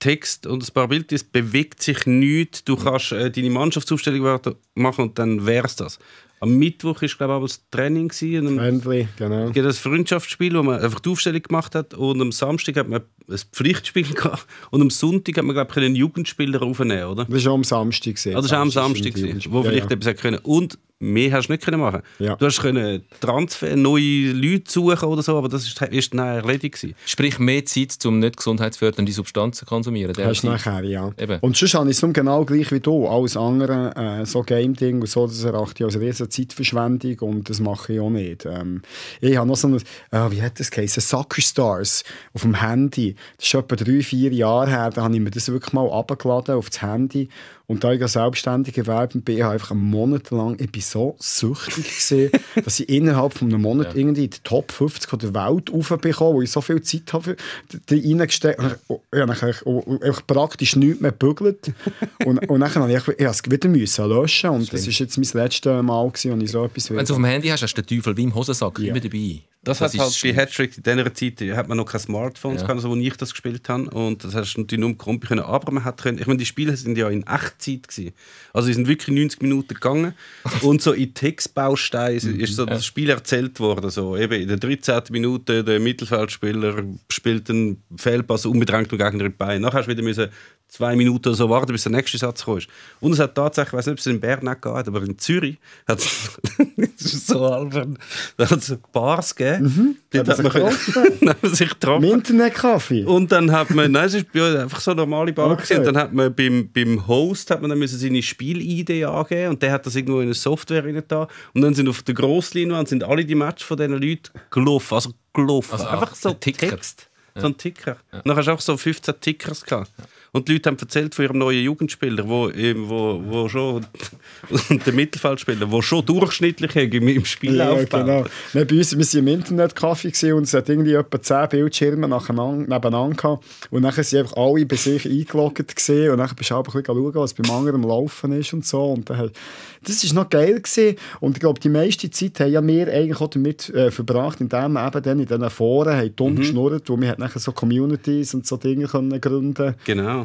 Text und ein paar Bilder, es bewegt sich nichts. Du kannst äh, deine Mannschaftsaufstellung machen und dann wär's das. Am Mittwoch war, glaube ich, das Training. Gewesen, Friendly, genau. Das Freundschaftsspiel, wo man einfach die Aufstellung gemacht hat. Und am Samstag hat man ein Pflichtspiel gehabt. Und am Sonntag hat man, glaube ich, einen Jugendspieler raufnehmen oder? Das war auch am Samstag. Ah, das war auch am Samstag, gewesen, wo ja, vielleicht ja. etwas können. Und mehr hast du nicht können machen. Ja. Du hast können Transfer, neue Leute suchen oder so, aber das ist, ist dann erledigt gewesen. Sprich, mehr Zeit, um nicht gesundheitsfördernde Substanzen zu konsumieren. Hast du nachher, ja. Eben. Und sonst habe ich es genau gleich wie du. Alles andere, äh, so Game-Ding und so, das erachte ich als riesige Zeitverschwendung und das mache ich auch nicht. Ähm, ich habe noch so eine, äh, ah, wie hat das geheißen, Sucker Stars auf dem Handy. Das ist etwa drei, vier Jahre her, da habe ich mir das wirklich mal abgeladen auf das Handy und da ich als Selbstständiger werben bin, habe ich einfach einen Monat lang, ich bin so süchtig gesehen, dass ich innerhalb von einem Monat ja. irgendwie in die Top 50 der Welt raufbekomme, wo ich so viel Zeit habe da reingesteckt oh, habe. Ja, habe oh, praktisch nichts mehr gebügelt. und, und dann habe ich, ich es wieder müssen löschen und Stimmt. das war jetzt mein letztes Mal, als ich so etwas... Wenn du auf dem Handy hast, hast du den Teufel wie im Hosensack ja. immer dabei. Das, das hat halt bei Hattrick in dieser Zeit hat man noch keine Smartphones, ja. gehabt, also, wo ich das gespielt habe. Und das hast du natürlich nur im Grund können. Aber man hat können, ich meine, die Spiele sind ja in Echtzeit gewesen. Also sie sind wirklich 90 Minuten gegangen. und so in Textbausteinen mhm. ist so das Spiel erzählt worden. So, eben in der 13. Minute der Mittelfeldspieler spielt einen Fehlpass unbedrängt und gegen den Bein. Nachher hast du wieder müssen zwei Minuten so warten, bis der nächste Satz kommt. Und es hat tatsächlich, ich weiß nicht, ob es in Bern auch gab, aber in Zürich hat es so albern, da hat es Bars gegeben. Mhm. Dort hat, man, sich getroffen. Im Internetkaffee. Und dann hat man, nein, es ist einfach so eine normale Bar okay. und dann hat man beim, beim Host hat man dann müssen seine Spielidee angeben und der hat das irgendwo in eine Software rein da und dann sind auf der Grossleinwand sind alle die Matches von diesen Leuten gelaufen, also gelaufen. Also einfach so Text, ja. so ein Ticker. Ja. Und dann hast du auch so 15 Tickers gehabt. Ja. Und die Leute haben erzählt von ihrem neuen Jugendspieler, wo, wo, wo schon und der Mittelfeldspieler, der schon durchschnittlich im Spiel ja, aufbaut. Genau. Wir, bei uns, wir waren im Internet Kaffee und es hat irgendwie etwa 10 Bildschirme nebeneinander gehabt. Und dann sind einfach alle bei sich eingeloggt und dann bist du auch schauen, was beim anderen am Laufen ist und so. Und dann, das war noch geil gewesen. und ich glaube, die meiste Zeit haben ja wir eigentlich auch damit äh, verbracht, indem wir eben dann in diesen Foren haben dumm mhm. geschnurrt, wo wir dann halt so Communities und so Dinge können gründen Genau.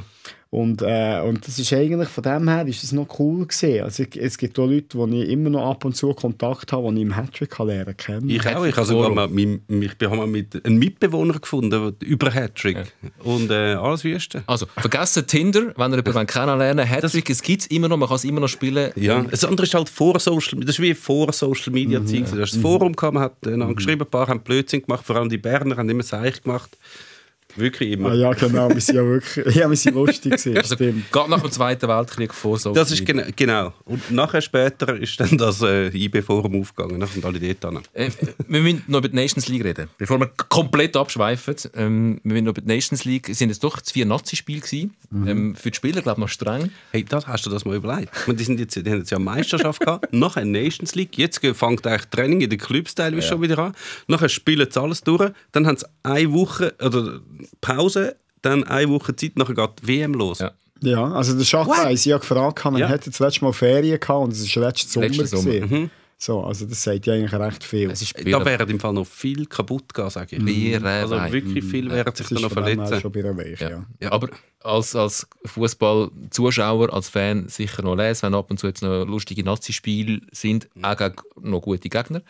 Und, äh, und das ist eigentlich von dem her ist das noch cool gesehen. Also es gibt auch Leute, die ich immer noch ab und zu Kontakt habe, die ich im Hattrick lernen kann. Ich auch. Ich, also, mal, mein, ich habe mal mit einem Mitbewohner gefunden über Hattrick. Ja. Und äh, alles Wüste. Also vergessen Tinder, wenn ihr jemanden kennenlernen Hattrick, es gibt es immer noch, man kann es immer noch spielen. Ja, das andere ist halt vor Social Media, das ist wie vor Social Media mhm. Du hast das mhm. Forum gehabt, man hat einander äh, mhm. geschrieben, ein paar haben Blödsinn gemacht, vor allem die Berner haben immer Seich gemacht. Wirklich immer. Ah, ja, genau, wir sind ja wirklich ja, wir sind lustig also, Gerade nach dem Zweiten Weltkrieg vor so. Das ist gena genau. Und nachher später ist dann das äh, IB-Forum aufgegangen. Das ne? sind alle dort dran. Äh, äh, wir müssen noch über die Nations League reden, bevor wir komplett abschweifen. Ähm, wir müssen noch über die Nations League. Es waren jetzt doch vier Nazi-Spiele Mhm. Ähm, für die Spieler, glaube ich, noch streng. Hey, das hast du das mal überlegt. Und die, sind jetzt, die haben jetzt ja Meisterschaft gehabt, nachher Nations League. Jetzt fängt eigentlich Training in den Clubs teilweise ja. schon wieder an. Nachher spielen sie alles durch. Dann haben sie eine Woche, oder Pause, dann eine Woche Zeit, nachher geht WM los. Ja. Ja, also der Schachpreis, ich habe gefragt, man ja. hat das letzte Mal Ferien gehabt und es war letztes Sommer. Sommer. Mhm. So, also das sagt ja eigentlich recht viel. Es äh, da wäre im Fall noch viel kaputt gegangen, sage ich. Mhm. Äh, also wirklich viel mhm. wäre sich da noch verletzen. Schon bei Weg, ja. Ja. ja. Aber als, als fußball als Fan sicher noch lesen, wenn ab und zu jetzt noch lustige Nazi-Spiele sind, mhm. auch noch gute Gegner.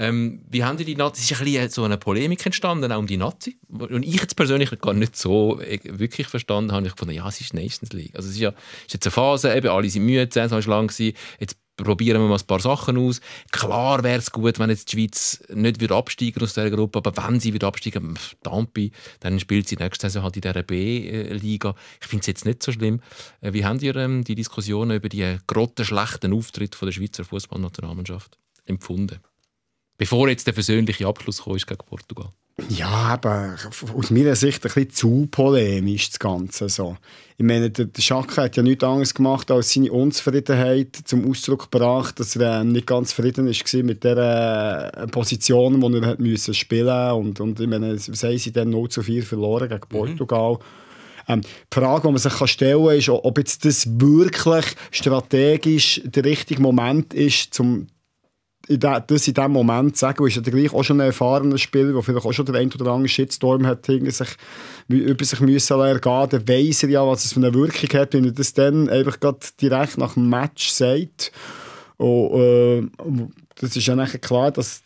Ähm, wie haben die die Nazis? Es ist ein bisschen äh, so eine Polemik entstanden, auch um die Nazis. Und ich jetzt persönlich gar nicht so äh, wirklich verstanden habe. Ich fand, ja, es ist Nations League. Also es ist ja ist jetzt eine Phase, eben, alle sind müde, es war lang, jetzt probieren wir mal ein paar Sachen aus. Klar wäre es gut, wenn jetzt die Schweiz nicht wieder absteigen aus dieser Gruppe, aber wenn sie wieder absteigen, pff, Dampi, dann spielt sie nächste Saison halt in dieser B-Liga. Äh, ich finde es jetzt nicht so schlimm. Wie haben ihr ähm, die Diskussionen über die grottenschlechten Auftritt von der Schweizer Fußballnationalmannschaft empfunden? Bevor jetzt der versöhnliche Abschluss ist gegen Portugal. Ja, aber aus meiner Sicht ein bisschen zu polemisch das Ganze. So. Ich meine, der Schacke hat ja nichts anderes gemacht, als seine Unzufriedenheit zum Ausdruck gebracht, dass er nicht ganz zufrieden war mit der äh, Position, die er spielen musste. Und, und ich meine, sei sie dann 0 zu 4 verloren gegen mhm. Portugal. Mhm. Ähm, die Frage, die man sich stellen kann, ist, ob jetzt das wirklich strategisch der richtige Moment ist, um in de, das in dem Moment sagen, ist ja gleich auch schon ein erfahrener Spieler, der vielleicht auch schon den einen oder anderen Shitstorm hat sich, über sich müssen ergehen, dann weiss er ja, was es für eine Wirkung hat, wenn er das dann einfach direkt nach dem Match sagt. Und äh, das ist ja nachher klar, dass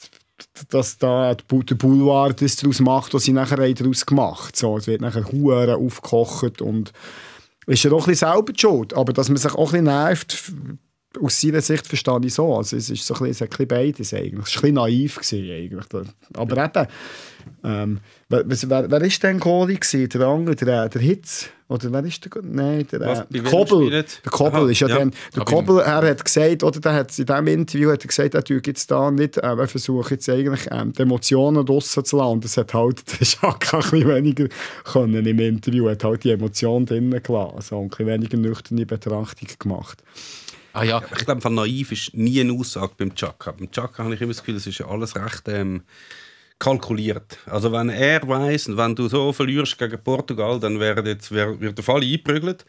dass da der Boulevard das daraus macht, was sie nachher daraus gemacht haben. So, es wird nachher Huren aufgekocht und ist ja auch ein bisschen selber schuld. Aber dass man sich auch ein bisschen nervt, aus seiner Sicht verstehe ich so. Also es ist so ein bisschen, es ein bisschen beides eigentlich. Es war ein bisschen naiv. Eigentlich. Aber eben, ähm, wer, war denn Goalie Der andere, der, der Hitz? Oder wer ist der? Nein, der, Was, der äh, Kobel. Der Kobel Aha, ist ja, ja. Dann, der Aber Kobel, er hat gesagt, oder der hat in diesem Interview hat er gesagt, er gibt es da nicht, ähm, er versucht jetzt eigentlich ähm, die Emotionen draussen zu lassen. Das hat halt der Schaka ein bisschen weniger können im Interview, er hat halt die Emotionen drinnen gelassen, also ein bisschen weniger nüchterne Betrachtung gemacht. Ah, ja. Ich glaube, von naiv ist nie eine Aussage beim Chaka. Beim Chaka habe ich immer das Gefühl, es ist ja alles recht ähm, kalkuliert. Also wenn er weiß, wenn du so verlierst gegen Portugal, dann werden jetzt, wird der alle eingeprügelt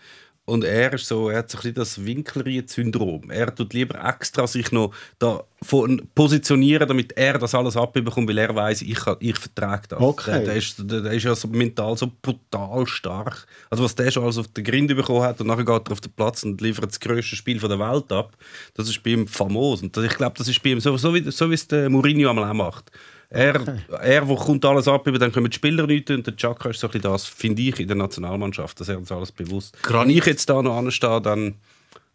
und er ist so, er hat so ein das Winkelried-Syndrom. Er tut lieber extra sich noch da von positionieren, damit er das alles abbekommt, weil er weiß, ich, kann, ich vertrage das. Okay. Der, der, ist, der, der ist also mental so brutal stark. Also was der schon alles auf den Grind bekommen hat und nachher geht er auf den Platz und liefert das größte Spiel der Welt ab, das ist bei ihm famos. Und ich glaube, das ist bei ihm so, so, wie, so wie es der Mourinho einmal auch macht. Er, er wo kommt alles ab, dann können die Spieler nicht und der Chaka ist so ein das, finde ich, in der Nationalmannschaft, dass er uns alles bewusst. Granit. Wenn ich jetzt da noch anstehe, dann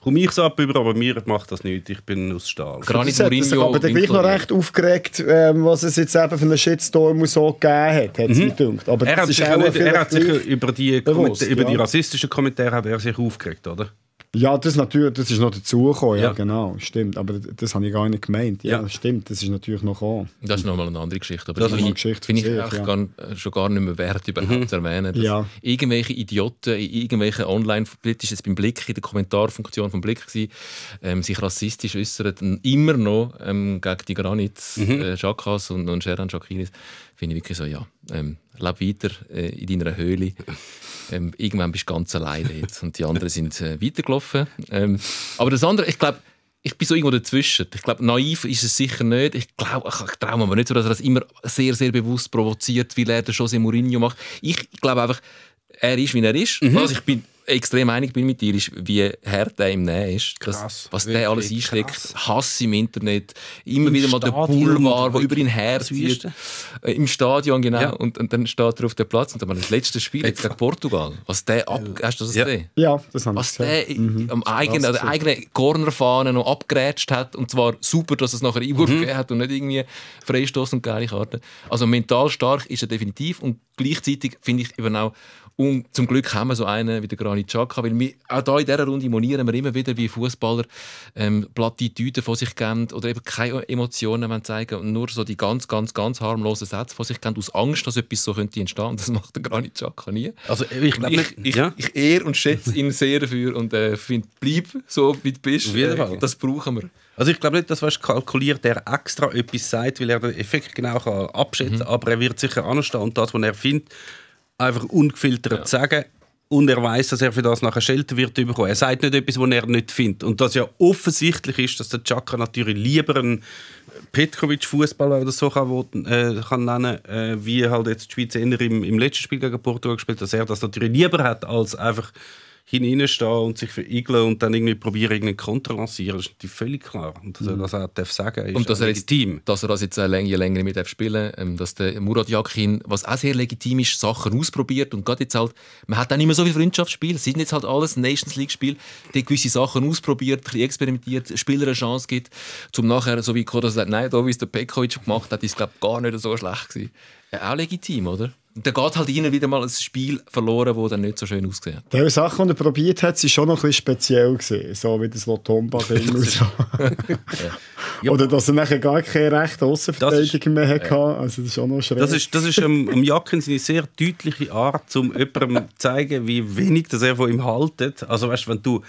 komme ich es ab aber mir macht das nichts, ich bin aus Stahl. Granit Mourinho. Aber der gleich noch recht aufgeregt, ähm, was es jetzt eben für einen Shitstorm so gegeben hat, hat mhm. gedacht. Aber er hat, sich, nicht, er hat sich über die, bewusst, über die rassistischen Kommentare hat er sich aufgeregt, oder? Ja, das, natürlich, das ist noch dazugekommen, ja. ja. genau, stimmt. Aber das, das habe ich gar nicht gemeint. Ja, ja. stimmt, das ist natürlich noch an. Das ist nochmal eine andere Geschichte. Aber das, das finde ich, ich ja. gar, schon gar nicht mehr wert, überhaupt mhm. zu erwähnen. Ja. Irgendwelche Idioten, irgendwelche online das war jetzt beim Blick, in der Kommentarfunktion vom Blick, gewesen, ähm, sich rassistisch äußern, immer noch ähm, gegen die Granits, mhm. Äh, Schakas und, und Sheran Shakiris, finde ich wirklich so, ja ähm, leb weiter äh, in deiner Höhle. Ähm, irgendwann bist du ganz allein dort. Und die anderen sind äh, weitergelaufen. Ähm, aber das andere, ich glaube, ich bin so irgendwo dazwischen. Ich glaube, naiv ist es sicher nicht. Ich glaube, ich traue mir nicht so, dass er das immer sehr, sehr bewusst provoziert, wie er das schon Mourinho macht. Ich glaube einfach, er ist, wie er ist. Mhm. Was also, ich bin extrem einig bin mit dir, ist, wie hart er im Nähen ist. Krass, was wirklich, der alles einschlägt. Krass. Hass im Internet. Immer Im wieder mal der Boulevard, der über ihn herzieht. Äh, Im Stadion, genau. Ja. Und, und, dann steht er auf dem Platz. Und dann das letzte Spiel jetzt gegen Portugal. Was der ab... Hast du das gesehen? Ja. das haben Was der mhm. am eigenen, an der eigenen Cornerfahne noch abgerätscht hat. Und zwar super, dass es nachher Einwurf mhm. gegeben hat und nicht irgendwie Freistoß und geile Karten. Also mental stark ist er definitiv. Und gleichzeitig finde ich eben auch und zum Glück haben wir so einen wie der Granit Xhaka, weil wir, auch hier in dieser Runde monieren wir immer wieder, wie Fußballer ähm, Plattitüden von sich geben oder eben keine Emotionen zeigen und nur so die ganz, ganz, ganz harmlosen Sätze von sich geben, aus Angst, dass etwas so könnte entstehen Das macht der Granit Xhaka nie. Also ich, glaub, ich, ich, ja. ich ehre und schätze ihn sehr dafür und äh, finde, bleib so, wie du bist. Auf jeden äh, Fall. Das brauchen wir. Also ich glaube nicht, dass kalkuliert, der extra etwas sagt, weil er den Effekt genau kann abschätzen mhm. kann, mhm. aber er wird sicher anstehen und das, was er findet, einfach ungefiltert ja. zu sagen. Und er weiß, dass er für das nachher Schelte wird bekommen. Er sagt nicht etwas, was er nicht findet. Und das ja offensichtlich ist, dass der Chaka natürlich lieber einen Petkovic-Fußballer oder so kann, äh, kann nennen äh, wie halt jetzt die Schweiz im, im letzten Spiel gegen Portugal gespielt dass er das natürlich lieber hat, als einfach hineinstehen und sich verigeln und dann irgendwie probieren, irgendeinen Konter lancieren. Das ist natürlich völlig klar. Und dass mhm. er das auch darf sagen ist und dass er jetzt, Dass er das jetzt äh, länger, länger mit spielen darf, ähm, dass der Murat Yakin, was auch sehr legitim ist, Sachen ausprobiert und gerade jetzt halt, man hat auch nicht mehr so viel Freundschaftsspiel, es sind jetzt halt alles Nations League-Spiel, die gewisse Sachen ausprobiert, ein experimentiert, Spieler eine Chance gibt, um nachher, so wie Kodas sagt, nein, da wie es der Pekovic gemacht hat, ist glaube gar nicht so schlecht gewesen. Äh, auch legitim, oder? da geht halt immer wieder mal ein Spiel verloren, das dann nicht so schön aussieht. Die Sachen, die er probiert hat, waren schon noch ein bisschen speziell gewesen. So wie das Lotomba-Ding und so. ja. Oder dass er nachher gar keine rechte Außenverteidigung mehr hatte. Ja. Also das ist auch noch schräg. Das ist, das ist um, ähm, um Jacken seine sehr deutliche Art, um jemandem zu zeigen, wie wenig das er von ihm haltet. Also weißt wenn du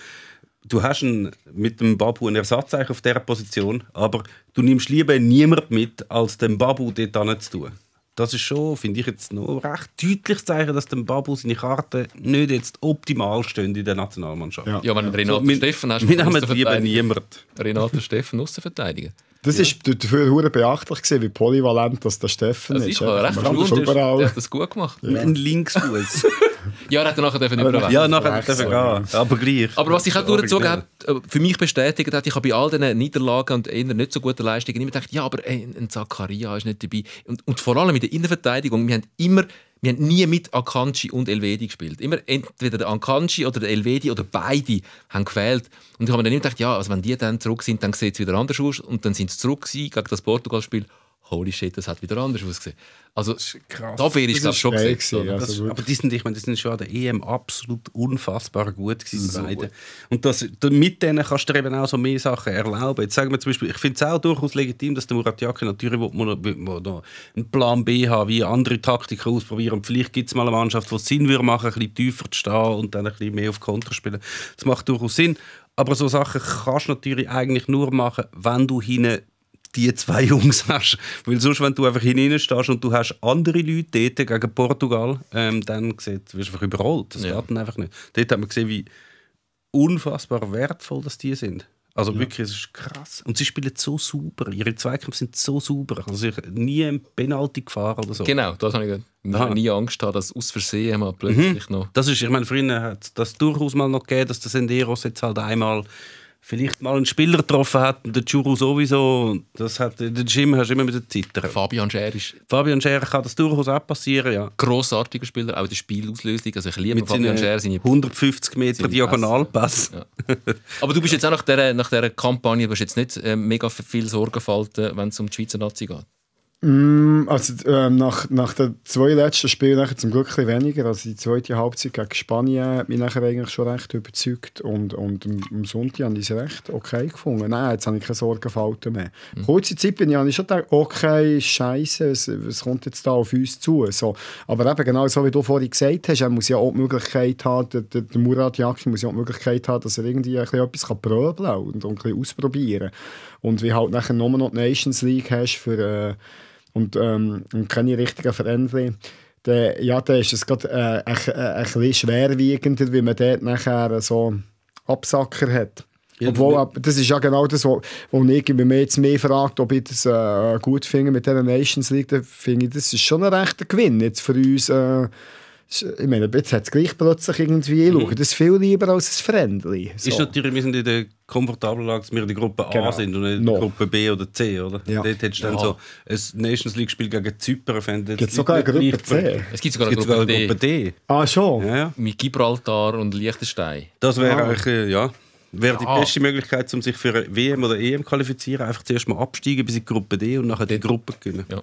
du hast einen, mit dem Babu einen Ersatz auf dieser Position, aber du nimmst lieber niemanden mit, als dem Babu dort zu tun. Das ist schon, finde ich, jetzt noch recht deutliches Zeichen, dass dem Babu seine Karten nicht jetzt optimal stehen in der Nationalmannschaft. Ja, ja wenn du also, Renato so, Steffen hast, wir nehmen lieber niemand. Renato Steffen Außenverteidiger. Das ja. ist dafür beachtlich gewesen, wie polyvalent das der Steffen das ist. ist. Ja, recht das, das gut gemacht. Ja. Ein Linksfuß. Ja, er hat nachher nicht mehr Ja, nachher dürfen gehen. Aber gleich. Aber was ich auch durchgezogen habe, äh, für mich bestätigt hat, ich habe bei all diesen Niederlagen und eher nicht so guten Leistungen immer gedacht, ja, aber ey, ein Zakaria ist nicht dabei. Und, und vor allem in der Innenverteidigung, wir haben immer wir haben nie mit Akanji und Elvedi gespielt. Immer entweder der Akanji oder der Elvedi oder beide haben gefehlt. Und ich habe mir dann immer gedacht, ja, also wenn die dann zurück sind, dann sieht es wieder anders aus. Und dann sind sie zurück gegen das Portugal-Spiel holy shit, das hat wieder anders ausgesehen. Also, das ist krass. dafür ist das, das schon gesehen. also das, aber die sind, ich meine, die sind schon an der EM absolut unfassbar gut gewesen, mhm. Und das, mit denen kannst du eben auch so mehr Sachen erlauben. Jetzt sagen wir zum Beispiel, ich finde es auch durchaus legitim, dass der Murat Yakin natürlich will, will, will noch einen Plan B haben, wie andere Taktiken ausprobieren. Und vielleicht gibt es mal eine Mannschaft, die es Sinn würde machen, ein bisschen tiefer zu stehen und dann ein bisschen mehr auf Konter spielen. Das macht durchaus Sinn. Aber so Sachen kannst du natürlich eigentlich nur machen, wenn du hinten die zwei Jungs hast. Weil sonst, wenn du einfach hineinstehst und du hast andere Leute dort gegen Portugal, ähm, dann sieht, wirst du einfach überholt. Das ja. geht dann einfach nicht. Dort hat man gesehen, wie unfassbar wertvoll das die sind. Also ja. wirklich, es ist krass. Und sie spielen so super. Ihre Zweikämpfe sind so super. Also ich nie ein Penalty gefahren oder so. Genau, das habe ich Ja. nie Angst gehabt, dass aus Versehen mal mhm. plötzlich mhm. noch. Das ist, ich meine, früher hat das durchaus mal noch gegeben, dass der Senderos jetzt halt einmal vielleicht mal einen Spieler getroffen hat und der Juru sowieso. Das hat, in den Gym hast du immer mit zittern. Fabian Scher ist... Fabian Scher kann das durchaus auch passieren, ja. Grossartiger Spieler, auch in der Spielauslösung. Also ich liebe mit Fabian Scher. Seine 150 Meter Diagonalpass. Ja. Aber du bist jetzt auch nach dieser, nach dieser Kampagne bist jetzt nicht äh, mega viel Sorgen gefallen, wenn es um die Schweizer Nazi geht? Mm, also ähm, nach, nach den zwei letzten Spielen nachher zum Glück ein weniger. Also die zweite Halbzeit gegen Spanien hat mich nachher eigentlich schon recht überzeugt und, und am, Sonntag habe ich es recht okay gefunden. Nein, jetzt habe ich keine Sorgenfalten mehr. Mhm. Kurze Zeit bin ich, habe ich schon gedacht, okay, scheiße, was, was kommt jetzt da auf uns zu? So. Aber eben genau so, wie du vorhin gesagt hast, er muss ja auch die Möglichkeit haben, der, der, Murat Jaki muss ja auch die Möglichkeit haben, dass er irgendwie ein bisschen etwas kann pröbeln und, und ein bisschen ausprobieren kann. Und wie halt nachher nochmal noch die Nations League hast für... Äh, und, ähm, und keine richtigen Veränderungen. Dann, ja, dann ist es gerade äh, ein, äh, ein bisschen schwerwiegender, wie man dort nachher so Absacker hat. Obwohl, das ist ja genau das, wo, wo ich, wenn man jetzt mehr fragt, ob ich das äh, gut finde mit dieser Nations League, dann finde ich, das ist schon ein rechter Gewinn jetzt für uns äh, ich meine, jetzt hat es gleich plötzlich irgendwie, mhm. schauen das viel lieber als ein Fremdli. So. Ist natürlich, wir sind in der komfortablen Lage, dass wir in der Gruppe A genau. sind und nicht in der no. Gruppe B oder C, oder? Ja. Dort hättest du ja. dann so ein Nations League-Spiel gegen Zypern. Es gibt sogar eine Gruppe C. Es gibt sogar, eine Gruppe D. D. Ah, schon? Ja, Mit Gibraltar und Liechtenstein. Das wäre ah. eigentlich, äh, ja wäre die beste Möglichkeit, um sich für WM oder EM qualifizieren. Einfach zuerst mal absteigen bis in die Gruppe D und nachher die Gruppe gewinnen. Ja,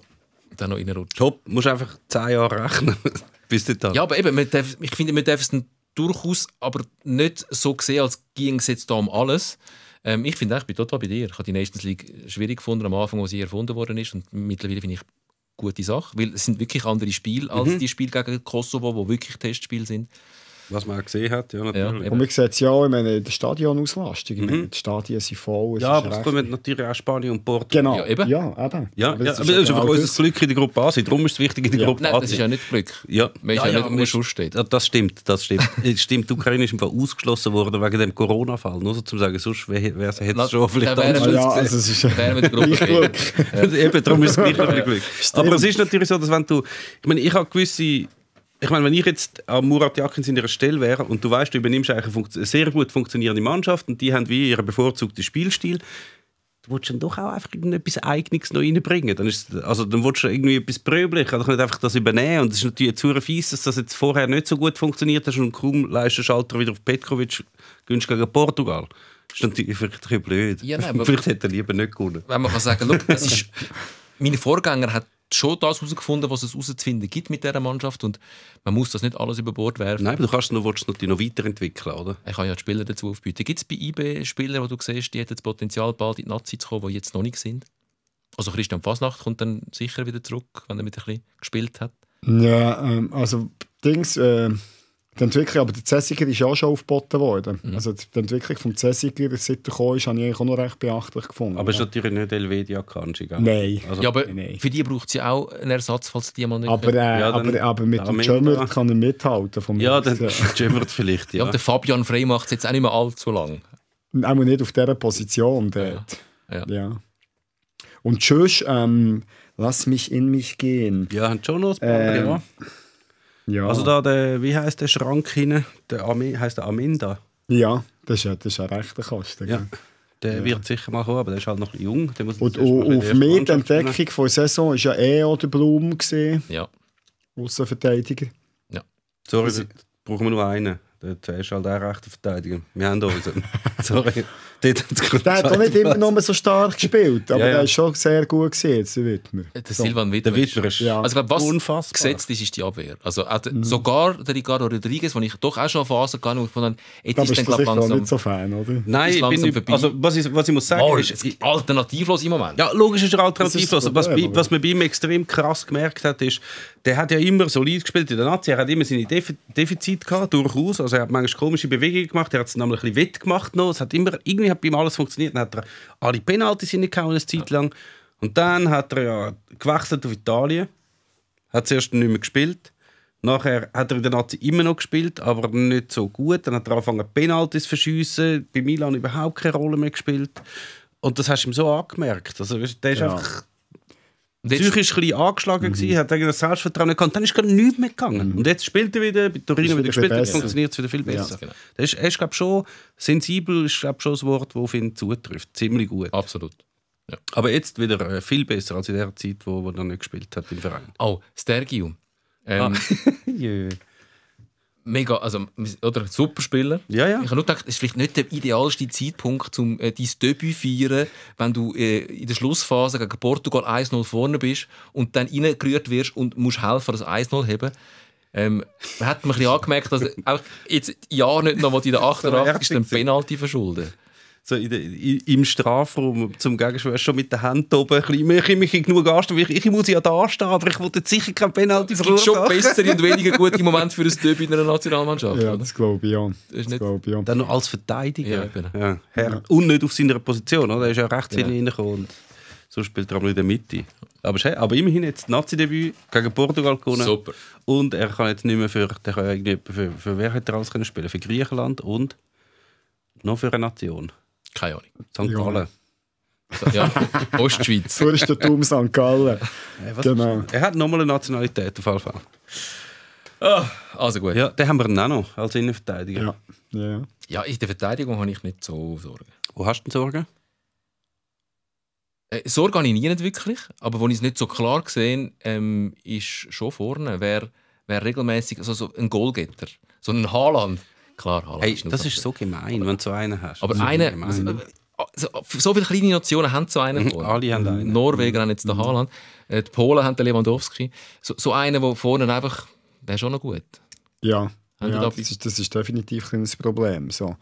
dann noch reinrutschen. Top, musst einfach 10 Jahre rechnen. bis dann. Ja, aber eben, darf, ich finde, man darf es durchaus aber nicht so sehen, als ging es jetzt da um alles. Ähm, ich finde, ich bin total bei dir. Ich habe die Nations League schwierig gefunden am Anfang, wo sie erfunden worden ist. Und mittlerweile finde ich gute Sache, weil es sind wirklich andere Spiele mhm. als die Spiele gegen Kosovo, wo wirklich Testspiele sind was man gesehen hat, ja, natürlich. Ja. Und man sieht es ja auch, ich meine, die Stadionauslastung, ich mhm. meine, die Stadien sind voll. Ja, aber es kommen natürlich auch Spanien und Portugal. Genau, ja, eben. Ja, eben. Ja, aber das ja, ist, aber ist einfach genau unser Glück in der Gruppe A darum ist es wichtig in der ja. Gruppe Nein, A das ist ja nicht Glück. Ja. Man ist ja, ja, ja nicht um steht. Das stimmt, das stimmt. stimmt, die Ukraine ist im Fall ausgeschlossen worden wegen dem Corona-Fall, nur so zu sagen, sonst wäre es schon vielleicht anders ja, also es ist wäre mit der Gruppe B. Eben, darum ist es gleich Glück. Aber es ist natürlich so, dass wenn du, ich meine, ich habe gewisse ich meine, wenn ich jetzt an Murat Jakins in ihrer Stelle wäre und du weißt, du übernimmst eigentlich eine sehr gut funktionierende Mannschaft und die haben wie ihren bevorzugten Spielstil, du willst dann doch auch einfach irgendetwas Eigenes noch reinbringen. Dann, ist, also, dann willst du irgendwie etwas pröbeln. Ich kann doch nicht einfach das übernehmen. Und es ist natürlich zu fies, dass das jetzt vorher nicht so gut funktioniert hat und kaum leistest Alter wieder auf Petkovic, günst gegen Portugal. Das ist natürlich vielleicht ein blöd. Ja, nein, Vielleicht hätte er lieber nicht gewonnen. Wenn man kann sagen, look, das ist, mein Vorgänger hat schon das herausgefunden, was es herauszufinden gibt mit dieser Mannschaft. Und man muss das nicht alles über Bord werfen. Nein, aber du kannst noch, willst noch, noch weiterentwickeln, oder? Ich kann ja die Spieler dazu aufbieten. Gibt es bei IB Spieler, die du siehst, die hätten das Potenzial, bald in die Nazi zu kommen, die jetzt noch nicht sind? Also Christian Fasnacht kommt dann sicher wieder zurück, wenn er mit ein bisschen gespielt hat. Ja, ähm, also Dings... Äh die Entwicklung, aber der Zessiger ist auch schon aufgeboten worden. Mhm. Also die Entwicklung vom Zessiger, seit er kam, ist, habe ich eigentlich auch noch recht beachtlich gefunden. Aber ja. ist natürlich nicht Elvedia Kanji, gell? Nein. Also, ja, aber nein. für die braucht sie auch einen Ersatz, falls die mal nicht aber, äh, ja, aber, aber mit dem Jemmert kann er mithalten. Vom ja, der Jemmert vielleicht, ja. ja. Der Fabian Frey macht es jetzt auch nicht mehr allzu lang. Auch nicht auf dieser Position dort. Ja. ja. Und tschüss, ähm, lass mich in mich gehen. Ja, haben schon noch ein paar, ähm, ja. Ja. Also da der, wie heißt der Schrank hinten? Der Ami, heißt der Aminda? Ja, das ist ja, das ist ein rechter Kasten. Ja. Der ja. wird sicher mal kommen, aber der ist halt noch jung. Der muss und auf mir die Entdeckung von Saison war ja eh auch der Blum gesehen. Ja. Außenverteidiger. Ja. Sorry, brauchen wir nur einen. Der ist halt auch rechter Verteidiger. Wir haben da unseren. Sorry der hat auch nicht immer nur so stark gespielt, aber ja, ja. der ist schon sehr gut gesehen, jetzt, der Wittmer. Der so. Silvan Wittmer. Der Wittmer ist ja. also, glaub, was unfassbar. gesetzt ist, ist die Abwehr. Also, mhm. Sogar der Ricardo Rodriguez, den ich doch auch schon Phasen kann und von dann, jetzt ist dann glaub, langsam... nicht so fein, oder? Nein, ich bin, vorbei. also, was, ich, was ich muss sagen oh, ist... Ich, alternativlos im Moment. Ja, logisch ist er alternativlos. Ist was, was man bei ihm extrem krass gemerkt hat, ist, der hat ja immer solid gespielt in der Nazi, er hat immer seine Def Defizite gehabt, durchaus. Also er hat manchmal komische Bewegungen gemacht, er hat es nämlich ein bisschen wett gemacht noch. Es hat immer irgendwie Goal, hat bei ihm alles funktioniert. Dann hat er alle Penalties hingehauen, eine Zeit lang. Und dann hat er ja gewechselt auf Italien. Hat zuerst nicht mehr gespielt. Nachher hat er in der Nazi immer noch gespielt, aber nicht so gut. Dann hat er angefangen, Penalties zu verschiessen. Bei Milan überhaupt keine Rolle mehr gespielt. Und das hast du ihm so angemerkt. Also, der ist ja. Genau. einfach und jetzt, Psychisch ein bisschen angeschlagen, mhm. gewesen, hat eigentlich das Selbstvertrauen gehabt. Dann ist gar nichts mehr gegangen. Mhm. Und jetzt spielt er wieder, bei Torino wieder gespielt, dann funktioniert es wieder viel besser. Ja, genau. Das ist, ist glaube schon, sensibel ist glaub, schon das Wort, das auf ihn zutrifft. Ziemlich gut. Absolut. Ja. Aber jetzt wieder äh, viel besser als in der Zeit, wo, wo er nicht gespielt hat im Verein. Oh, Stergium. Ähm, ah. mega, also oder super Spieler. Ja, ja. Ich habe nur gedacht, es ist vielleicht nicht der idealste Zeitpunkt, um äh, dein Debüt zu feiern, wenn du äh, in der Schlussphase gegen Portugal 1-0 vorne bist und dann reingerührt wirst und musst helfen, das 1-0 heben. Ähm, man hat mir angemerkt, dass auch jetzt ja nicht noch mal in der 88. ist, den Penalty verschulden so in de, in, im Strafraum zum Gegenspieler schon mit der Hand oben. Ich möchte mich genug anstehen. Ich, ich muss ja da stehen, aber ich wollte sicher kein Penalty Es gibt schon bessere und weniger gute Momente für ein Typ in einer Nationalmannschaft. Ja, das glaube ich auch. Das ist ich ja. Dann noch als Verteidiger. Ja, ja. Herr, und nicht auf seiner Position. Oder? Er ist ja rechts ja. hineingekommen. So spielt er aber in der Mitte. Aber, hey, aber immerhin jetzt das Nazi-Debüt gegen Portugal gewonnen. Super. Und er kann jetzt nicht mehr für, der kann irgendwie, für, für, für wer hätte er alles können spielen? Für Griechenland und noch für eine Nation. Keine Ahnung. St. Gallen. Ja, Ostschweiz. Fürstentum St. Gallen. Hey, äh, genau. Er hat nochmal eine Nationalität auf jeden Fall. Oh, also gut. Ja, den haben wir dann noch als Innenverteidiger. Ja. Ja, ja. in der Verteidigung habe ich nicht so Sorgen. Wo hast du denn Sorgen? Äh, Sorge habe ich nie nicht wirklich, aber wo ich es nicht so klar gesehen ähm, ist schon vorne, wer, wer regelmäßig, also so ein Goalgetter, so ein Haaland, Klar, Halland hey, Das ist so gemein, wenn du so einen hast. Aber einer, so, also, also, so viele kleine Nationen haben so einen. Mhm, alle haben einen. Norwegen mhm. haben jetzt den mhm. Haaland. Äh, die Polen haben den Lewandowski. So, so einen, der vorne einfach, Wäre schon noch gut. Ja, ja das, ist, das ist definitiv ein Problem. So.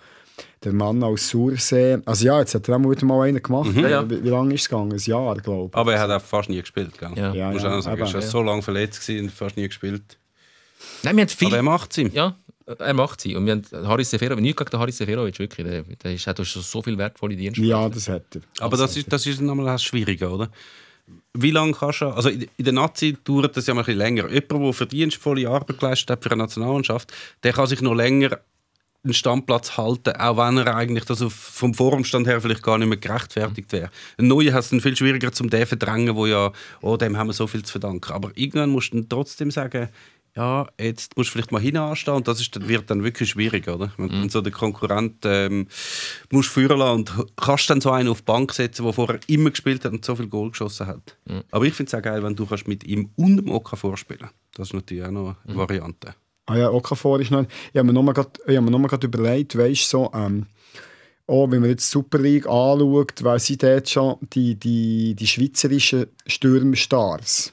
Der Mann aus Sursee. Also ja, jetzt hat er auch wieder mal einen gemacht. Mhm. Ne? Ja. Wie, wie, lange ist es gegangen? Ein Jahr, glaube ich. Aber er hat auch fast nie gespielt. Gell? Ja. Ja, Muss ja, auch sagen. Er war so lange verletzt und fast nie gespielt. Nein, wir haben viel... Aber er macht es ihm. Ja, er macht sie. Und wir haben Haris Seferovic, nichts gegen den Seferovic, wirklich. Der, der, ist, hat schon so viel wertvolle Dienste. Ja, das hat er. Aber das, das ist, das ist nochmal das Schwierige, oder? Wie lange kannst du, also in der Nazi dauert das ja ein bisschen länger. Jemand, der verdienstvolle Arbeit geleistet hat für eine Nationalmannschaft, der kann sich noch länger einen Standplatz halten, auch wenn er eigentlich das vom Forumstand her vielleicht gar nicht mehr gerechtfertigt wäre. Ein Neuer hat es dann viel schwieriger zum den verdrängen, wo ja, oh, dem haben wir so viel zu verdanken. Aber irgendwann musst du dann trotzdem sagen, ja, jetzt musst du vielleicht mal hinanstehen und das ist, wird dann wirklich schwierig, oder? Wenn mhm. so der Konkurrent ähm, musst führen lassen und kannst dann so einen auf die Bank setzen, der vorher immer gespielt hat und so viel Goal geschossen hat. Mhm. Aber ich finde es auch geil, wenn du kannst mit ihm und dem Oka vorspielen Das ist natürlich auch noch eine mhm. Variante. Ah ja, Okafor ist noch... Ich habe mir nochmal noch gerade überlegt, weißt so... Ähm oh, wenn man jetzt die Super League anschaut, weil sie dort schon die, die, die schweizerischen Stürmstars.